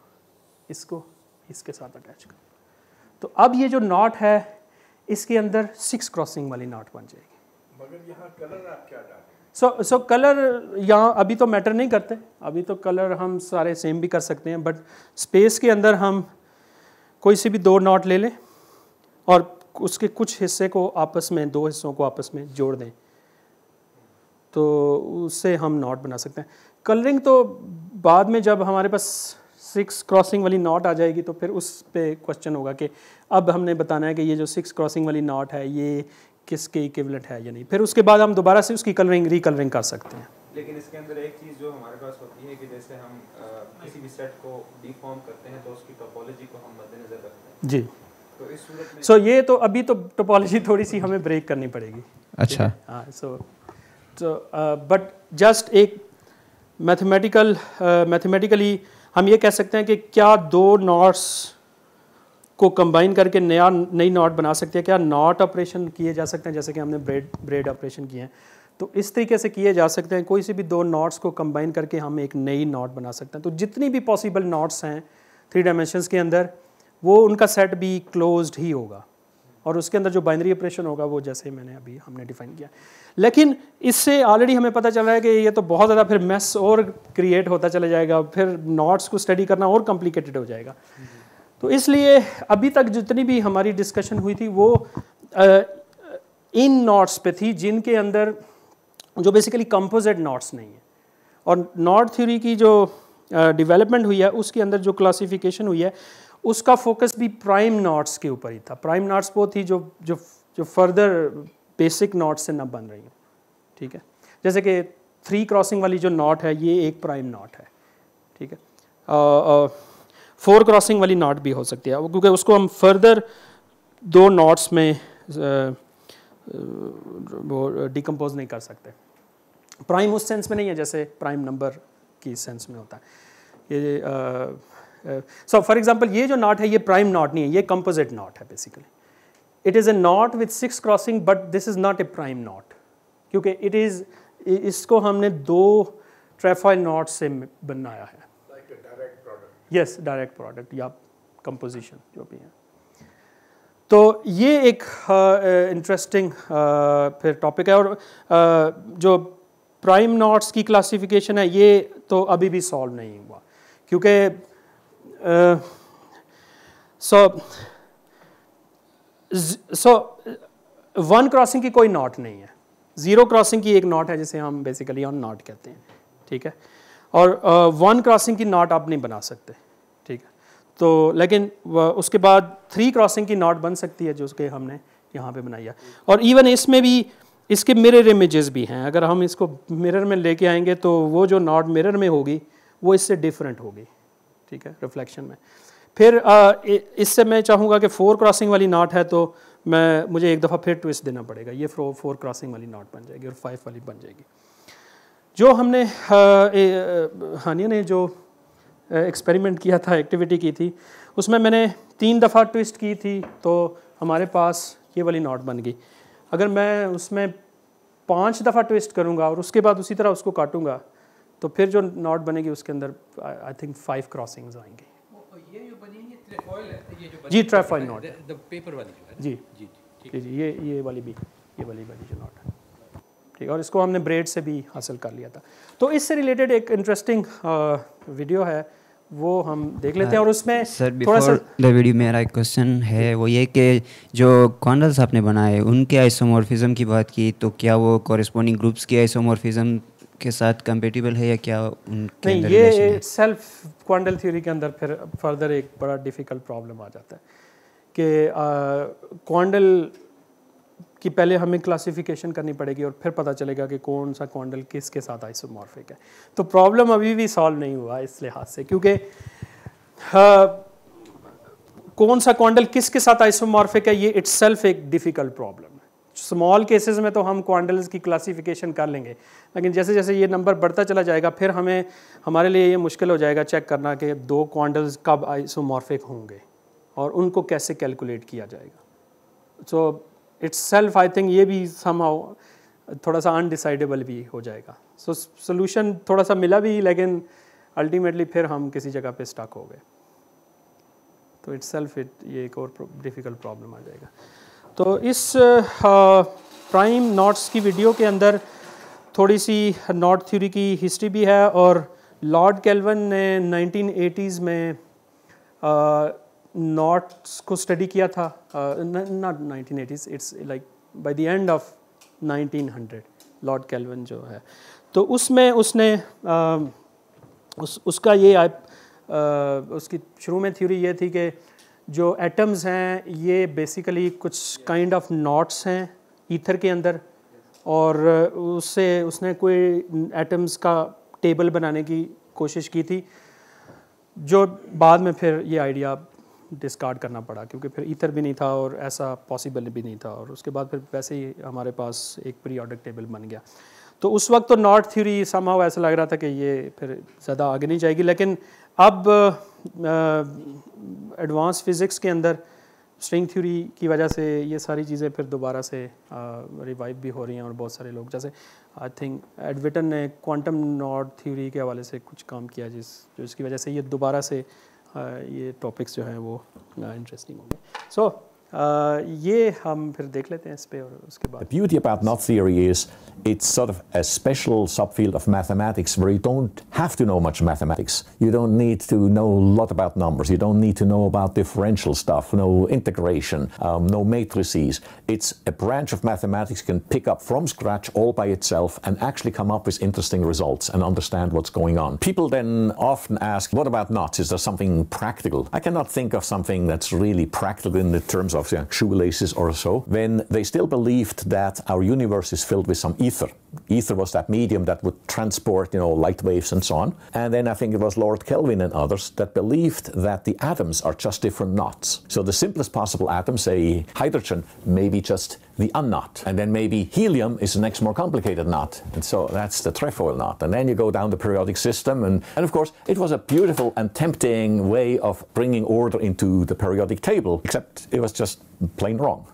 इसको इसके साथ अटैच कर तो अब ये जो नॉट है इसके अंदर सिक्स क्रॉसिंग वाली नॉट बन जाएगी मगर यहाँ कलर आप क्या डाल सो सो कलर यहाँ अभी तो मैटर नहीं करते अभी तो कलर हम सारे सेम भी कर सकते हैं बट स्पेस के अंदर हम कोई सी भी दो नॉट ले लें और उसके कुछ हिस्से को आपस में दो हिस्सों को आपस में जोड़ दें तो उससे हम नॉट बना सकते हैं कलरिंग तो बाद में जब हमारे पास सिक्स क्रॉसिंग वाली नॉट आ जाएगी तो फिर उस पर क्वेश्चन होगा कि अब हमने बताना है कि ये जो सिक्स क्रॉसिंग वाली नॉट है ये किसके इक्विवेलेंट है या नहीं फिर उसके बाद हम दोबारा से उसकी कलरिंग रिकलरिंग कर सकते हैं लेकिन इसके अंदर एक चीज़ जो हमारे पास होती है कि जैसे हम आ, किसी भी सेट को डिफॉर्म करते हैं तो उसकी टोपोलॉजी को हम मद्देनजर रखते हैं जी तो इस सूरत में सो so, ये तो अभी तो टोपोलॉजी थोड़ी सी हमें ब्रेक करनी पड़ेगी अच्छा हाँ सो तो बट जस्ट एक मैथमेटिकल मैथमेटिकली हम ये कह सकते हैं कि क्या दो नॉर्स को कंबाइन करके नया नई नॉट बना सकते हैं क्या नॉट ऑपरेशन किए जा सकते हैं जैसे कि हमने ब्रेड ब्रेड ऑपरेशन किए हैं तो इस तरीके से किए जा सकते हैं कोई सी भी दो नॉट्स को कंबाइन करके हम एक नई नॉट बना सकते हैं तो जितनी भी पॉसिबल नॉट्स हैं थ्री डायमेंशंस के अंदर वो उनका सेट भी क्लोज ही होगा और उसके अंदर जो बाइनरी ऑपरेशन होगा वो जैसे मैंने अभी हमने डिफाइन किया लेकिन इससे ऑलरेडी हमें पता चल रहा है कि ये तो बहुत ज़्यादा फिर मैस और क्रिएट होता चला जाएगा फिर नॉट्स को स्टडी करना और कॉम्प्लिकेटेड हो जाएगा तो इसलिए अभी तक जितनी भी हमारी डिस्कशन हुई थी वो इन नॉट्स पे थी जिनके अंदर जो बेसिकली कंपोजिट नॉट्स नहीं है और नॉट थ्योरी की जो डेवलपमेंट uh, हुई है उसके अंदर जो क्लासिफिकेशन हुई है उसका फोकस भी प्राइम नॉट्स के ऊपर ही था प्राइम नॉट्स वो थी जो जो जो फर्दर बेसिक नॉट्स से ना बन रही ठीक है जैसे कि थ्री क्रॉसिंग वाली जो नॉट है ये एक प्राइम नॉट है ठीक है uh, uh, फोर क्रॉसिंग वाली नॉट भी हो सकती है क्योंकि उसको हम फर्दर दो नॉट्स में वो डिकम्पोज नहीं कर सकते प्राइम उस सेंस में नहीं है जैसे प्राइम नंबर की सेंस में होता है ये सो फॉर एग्जांपल ये जो नॉट है ये प्राइम नॉट नहीं है ये कंपोजिट नॉट है basically it is a knot with six crossing but this is not a prime knot क्योंकि इट इज़ इसको हमने दो ट्रेफॉय नॉट से बनाया है यस डायरेक्ट प्रोडक्ट या कंपोजिशन जो भी है तो ये एक इंटरेस्टिंग uh, uh, uh फिर टॉपिक है और uh, जो प्राइम नॉट्स की क्लासिफिकेशन है ये तो अभी भी सॉल्व नहीं हुआ क्योंकि सो सो वन क्रॉसिंग की कोई नॉट नहीं है ज़ीरो क्रॉसिंग की एक नॉट है जिसे हम बेसिकली ऑन नॉट कहते हैं ठीक है और वन क्रॉसिंग की नॉट आप नहीं बना सकते ठीक है तो लेकिन उसके बाद थ्री क्रॉसिंग की नॉट बन सकती है जो उसके हमने यहाँ पे बनाई है और इवन इसमें भी इसके मिरर इमेजेस भी हैं अगर हम इसको मिरर में लेके आएंगे तो वो जो नॉट मिरर में होगी वो इससे डिफरेंट होगी ठीक है रिफ्लेक्शन में फिर इससे मैं चाहूँगा कि फोर क्रॉसिंग वाली नॉट है तो मैं मुझे एक दफ़ा फिर ट्विस्ट देना पड़ेगा ये फोर क्रॉसिंग वाली नॉट बन जाएगी और फाइव वाली बन जाएगी जो हमने हानिया ने जो एक्सपेरिमेंट किया था एक्टिविटी की थी उसमें मैंने तीन दफ़ा ट्विस्ट की थी तो हमारे पास ये वाली नॉट बन गई अगर मैं उसमें पाँच दफ़ा ट्विस्ट करूँगा और उसके बाद उसी तरह उसको काटूंगा तो फिर जो नॉट बनेगी उसके अंदर आई थिंक फाइव क्रॉसिंग्स आएंगी जी ट्राइफॉइल नॉट पेपर वाली जी जी जी ये ये वाली भी ये वाली वाली जो नॉट है ठीक है और इसको हमने ब्रेड से भी हासिल कर लिया था तो इससे रिलेटेड एक इंटरेस्टिंग वीडियो uh, है वो हम देख लेते हैं और uh, उसमें सर थोड़ा सा मेरा एक क्वेश्चन है वो ये कि जो कॉन्डल्स आपने बनाए उनके आइसोमोरफिज्म की बात की तो क्या वो कॉरेस्पॉन्डिंग ग्रुप्स के आइसोमोरफिज्म के साथ कंपेटेबल है या क्या उनके नहीं ये सेल्फ क्वांडल थ्योरी के अंदर फिर फर्दर एक बड़ा डिफिकल्ट प्रॉब्लम आ जाता है कि क्वांटल uh, कि पहले हमें क्लासिफिकेशन करनी पड़ेगी और फिर पता चलेगा कि कौन सा कॉन्डल किसके साथ आइसोमॉर्फिक है तो प्रॉब्लम अभी भी सॉल्व नहीं हुआ इस लिहाज से क्योंकि कौन सा कॉन्डल किसके साथ आइसोमॉर्फिक है ये इट्स एक डिफ़िकल्ट प्रॉब्लम है स्मॉल केसेस में तो हम क्वांडल्स की क्लासिफिकेशन कर लेंगे लेकिन जैसे जैसे ये नंबर बढ़ता चला जाएगा फिर हमें हमारे लिए ये मुश्किल हो जाएगा चेक करना कि दो क्वांडल्स कब आइसोमॉर्फिक होंगे और उनको कैसे कैलकुलेट किया जाएगा so so, itself I think ये भी सम हाउ थोड़ा सा अनडिसाइडेबल भी हो जाएगा सो so, सोल्यूशन थोड़ा सा मिला भी लेकिन अल्टीमेटली फिर हम किसी जगह पे स्टक हो गए तो इट्स सेल्फ इट ये एक और डिफ़िकल्ट प्रॉब्लम आ जाएगा तो इस प्राइम uh, नॉट्स की वीडियो के अंदर थोड़ी सी नॉट थ्योरी की हिस्ट्री भी है और लॉर्ड कैलवन ने 1980s में uh, नॉट को स्टडी किया था knot nineteen eighties it's like by the end of nineteen hundred Lord Kelvin जो है तो उसमें उसने um, उस उसका ये uh, उसकी शुरू में थ्योरी ये थी कि जो एटम्स हैं ये बेसिकली कुछ काइंड ऑफ नॉट्स हैं ईथर के अंदर और उससे उसने कोई एटम्स का टेबल बनाने की कोशिश की थी जो बाद में फिर ये आइडिया डिस्कार्ड करना पड़ा क्योंकि फिर ईथर भी नहीं था और ऐसा पॉसिबल भी नहीं था और उसके बाद फिर वैसे ही हमारे पास एक पीरियोडिक टेबल बन गया तो उस वक्त तो नॉट थ्योरी समाव ऐसा लग रहा था कि ये फिर ज़्यादा आगे नहीं जाएगी लेकिन अब एडवांस फिज़िक्स के अंदर स्ट्रिंग थ्योरी की वजह से ये सारी चीज़ें फिर दोबारा से रिवाइव भी हो रही हैं और बहुत सारे लोग जैसे आई थिंक एडविटन ने क्वांटम नॉट थ्योरी के हवाले से कुछ काम किया जिस जो इसकी वजह से ये दोबारा से ये टॉपिक्स जो हैं वो इंटरेस्टिंग होंगे सो The beauty about knot theory is it's sort of a special subfield of mathematics where you don't have to know much mathematics. You don't need to know a lot about numbers. You don't need to know about differential stuff, no integration, um, no matrices. It's a branch of mathematics can pick up from scratch all by itself and actually come up with interesting results and understand what's going on. People then often ask, what about knots? Is there something practical? I cannot think of something that's really practical in the terms of of shoelaces or so, when they still believed that our universe is filled with some ether ether was that medium that would transport, you know, light waves and so on. And then I think it was Lord Kelvin and others that believed that the atoms are just different knots. So the simplest possible atom, say hydrogen, may be just the unknot. And then maybe helium is the next more complicated knot. And so that's the trefoil knot. And then you go down the periodic system. And, and of course, it was a beautiful and tempting way of bringing order into the periodic table, except it was just plain wrong.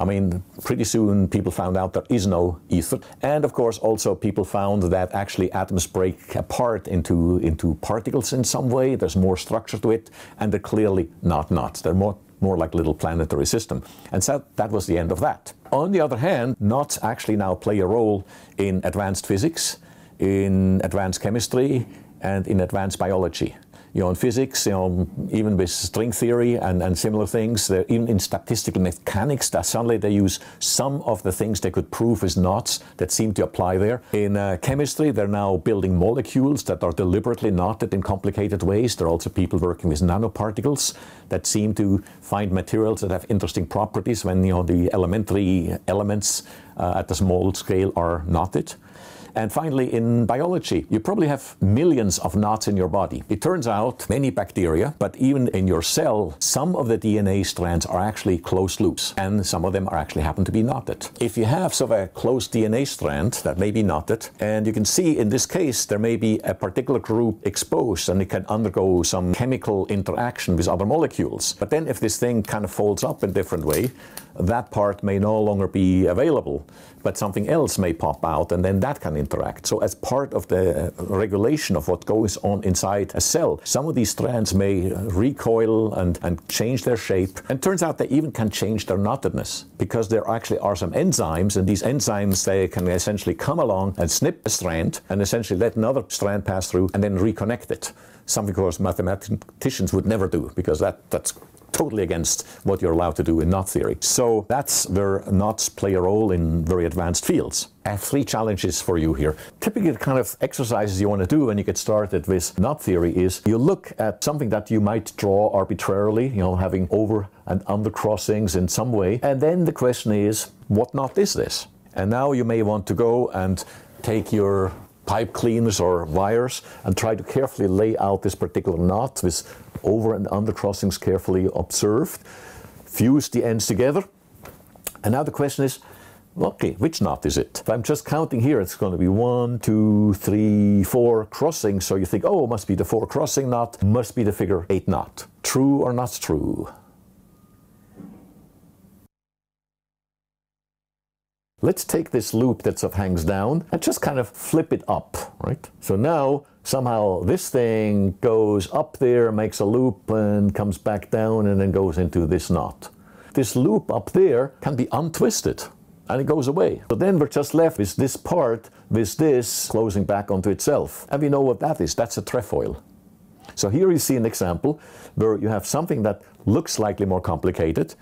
I mean, pretty soon people found out there is no ether. And of course, also people found that actually atoms break apart into, into particles in some way. There's more structure to it, and they're clearly not knots. They're more, more like little planetary system. And so that was the end of that. On the other hand, knots actually now play a role in advanced physics, in advanced chemistry, and in advanced biology you know, in physics, you know, even with string theory and, and similar things, even in statistical mechanics, that suddenly they use some of the things they could prove as knots that seem to apply there. In uh, chemistry, they're now building molecules that are deliberately knotted in complicated ways. There are also people working with nanoparticles that seem to find materials that have interesting properties when, you know, the elementary elements uh, at the small scale are knotted. And finally, in biology, you probably have millions of knots in your body. It turns out many bacteria, but even in your cell, some of the DNA strands are actually closed loops, and some of them are actually happen to be knotted. If you have sort of a closed DNA strand that may be knotted, and you can see in this case there may be a particular group exposed, and it can undergo some chemical interaction with other molecules. But then if this thing kind of folds up in different way, that part may no longer be available, but something else may pop out, and then that can interact. So, as part of the regulation of what goes on inside a cell, some of these strands may recoil and, and change their shape. And turns out they even can change their knottedness because there actually are some enzymes, and these enzymes they can essentially come along and snip a strand and essentially let another strand pass through and then reconnect it. Something, of course, mathematicians would never do because that, that's totally against what you're allowed to do in knot theory. So that's where knots play a role in very advanced fields. I have three challenges for you here. Typical kind of exercises you want to do when you get started with knot theory is you look at something that you might draw arbitrarily, you know, having over and under crossings in some way. And then the question is, what knot is this? And now you may want to go and take your pipe cleaners or wires and try to carefully lay out this particular knot with over and under crossings carefully observed, fuse the ends together. And now the question is, okay, which knot is it? If I'm just counting here, it's going to be one, two, three, four crossings. So you think, oh, it must be the four crossing knot, must be the figure eight knot. True or not true? Let's take this loop that sort of hangs down and just kind of flip it up, right? So now somehow this thing goes up there, makes a loop and comes back down and then goes into this knot. This loop up there can be untwisted and it goes away. So then we're just left with this part, with this closing back onto itself. And we know what that is, that's a trefoil. So here you see an example where you have something that looks slightly more complicated,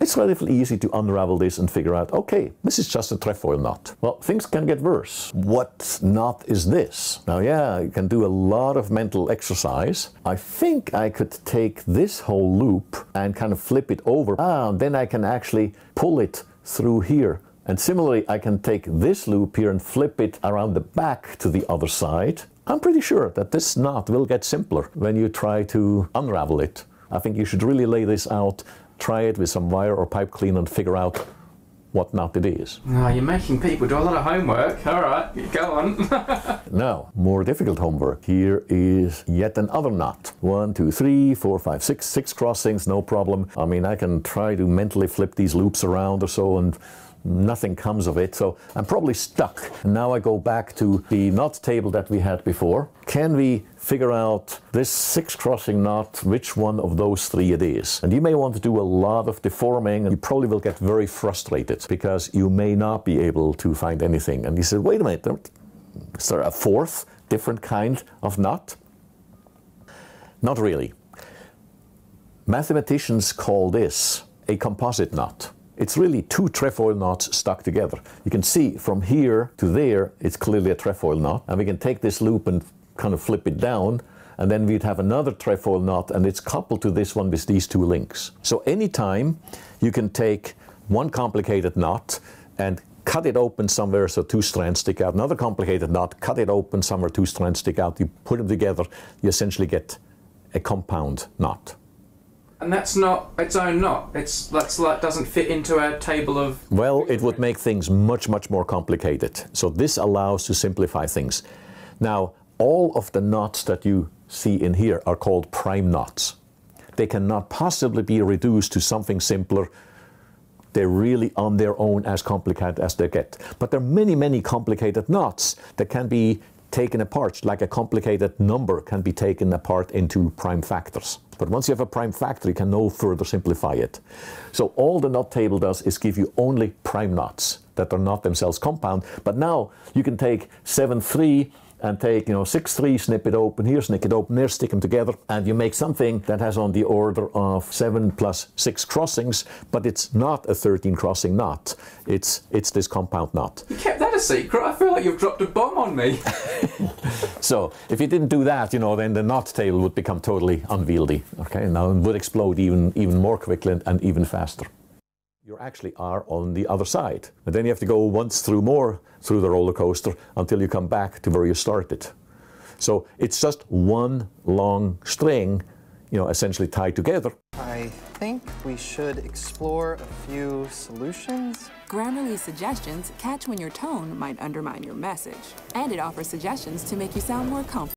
it's relatively easy to unravel this and figure out, okay, this is just a trefoil knot. Well, things can get worse. What knot is this? Now, yeah, you can do a lot of mental exercise. I think I could take this whole loop and kind of flip it over. Ah, and then I can actually pull it through here and similarly, I can take this loop here and flip it around the back to the other side. I'm pretty sure that this knot will get simpler when you try to unravel it. I think you should really lay this out try it with some wire or pipe cleaner and figure out what nut it is. Oh, you're making people do a lot of homework. All right, go on. now, more difficult homework. Here is yet another nut. One, two, three, four, five, six, six crossings, no problem. I mean, I can try to mentally flip these loops around or so and nothing comes of it, so I'm probably stuck. now I go back to the knot table that we had before. Can we figure out this six crossing knot, which one of those three it is? And you may want to do a lot of deforming and you probably will get very frustrated because you may not be able to find anything. And he said, wait a minute, is there a fourth different kind of knot? Not really. Mathematicians call this a composite knot it's really two trefoil knots stuck together. You can see from here to there, it's clearly a trefoil knot. And we can take this loop and kind of flip it down, and then we'd have another trefoil knot, and it's coupled to this one with these two links. So anytime you can take one complicated knot and cut it open somewhere so two strands stick out, another complicated knot, cut it open somewhere two strands stick out, you put them together, you essentially get a compound knot and that's not its own knot. It's that's like doesn't fit into our table of. Well, it would make things much much more complicated. So this allows to simplify things. Now all of the knots that you see in here are called prime knots. They cannot possibly be reduced to something simpler. They're really on their own as complicated as they get. But there are many, many complicated knots that can be taken apart, like a complicated number can be taken apart into prime factors. But once you have a prime factor, you can no further simplify it. So all the knot table does is give you only prime knots that are not themselves compound. But now you can take 7, 3, and take, you know, six three, snip it open here, snip it open there, stick them together, and you make something that has on the order of seven plus six crossings, but it's not a 13 crossing knot. It's it's this compound knot. You kept that a secret? I feel like you've dropped a bomb on me. so if you didn't do that, you know, then the knot tail would become totally unwieldy, okay, now it would explode even, even more quickly and, and even faster you actually are on the other side. And then you have to go once through more through the roller coaster until you come back to where you started. So it's just one long string, you know, essentially tied together. I think we should explore a few solutions. Grammarly suggestions catch when your tone might undermine your message, and it offers suggestions to make you sound more comfortable.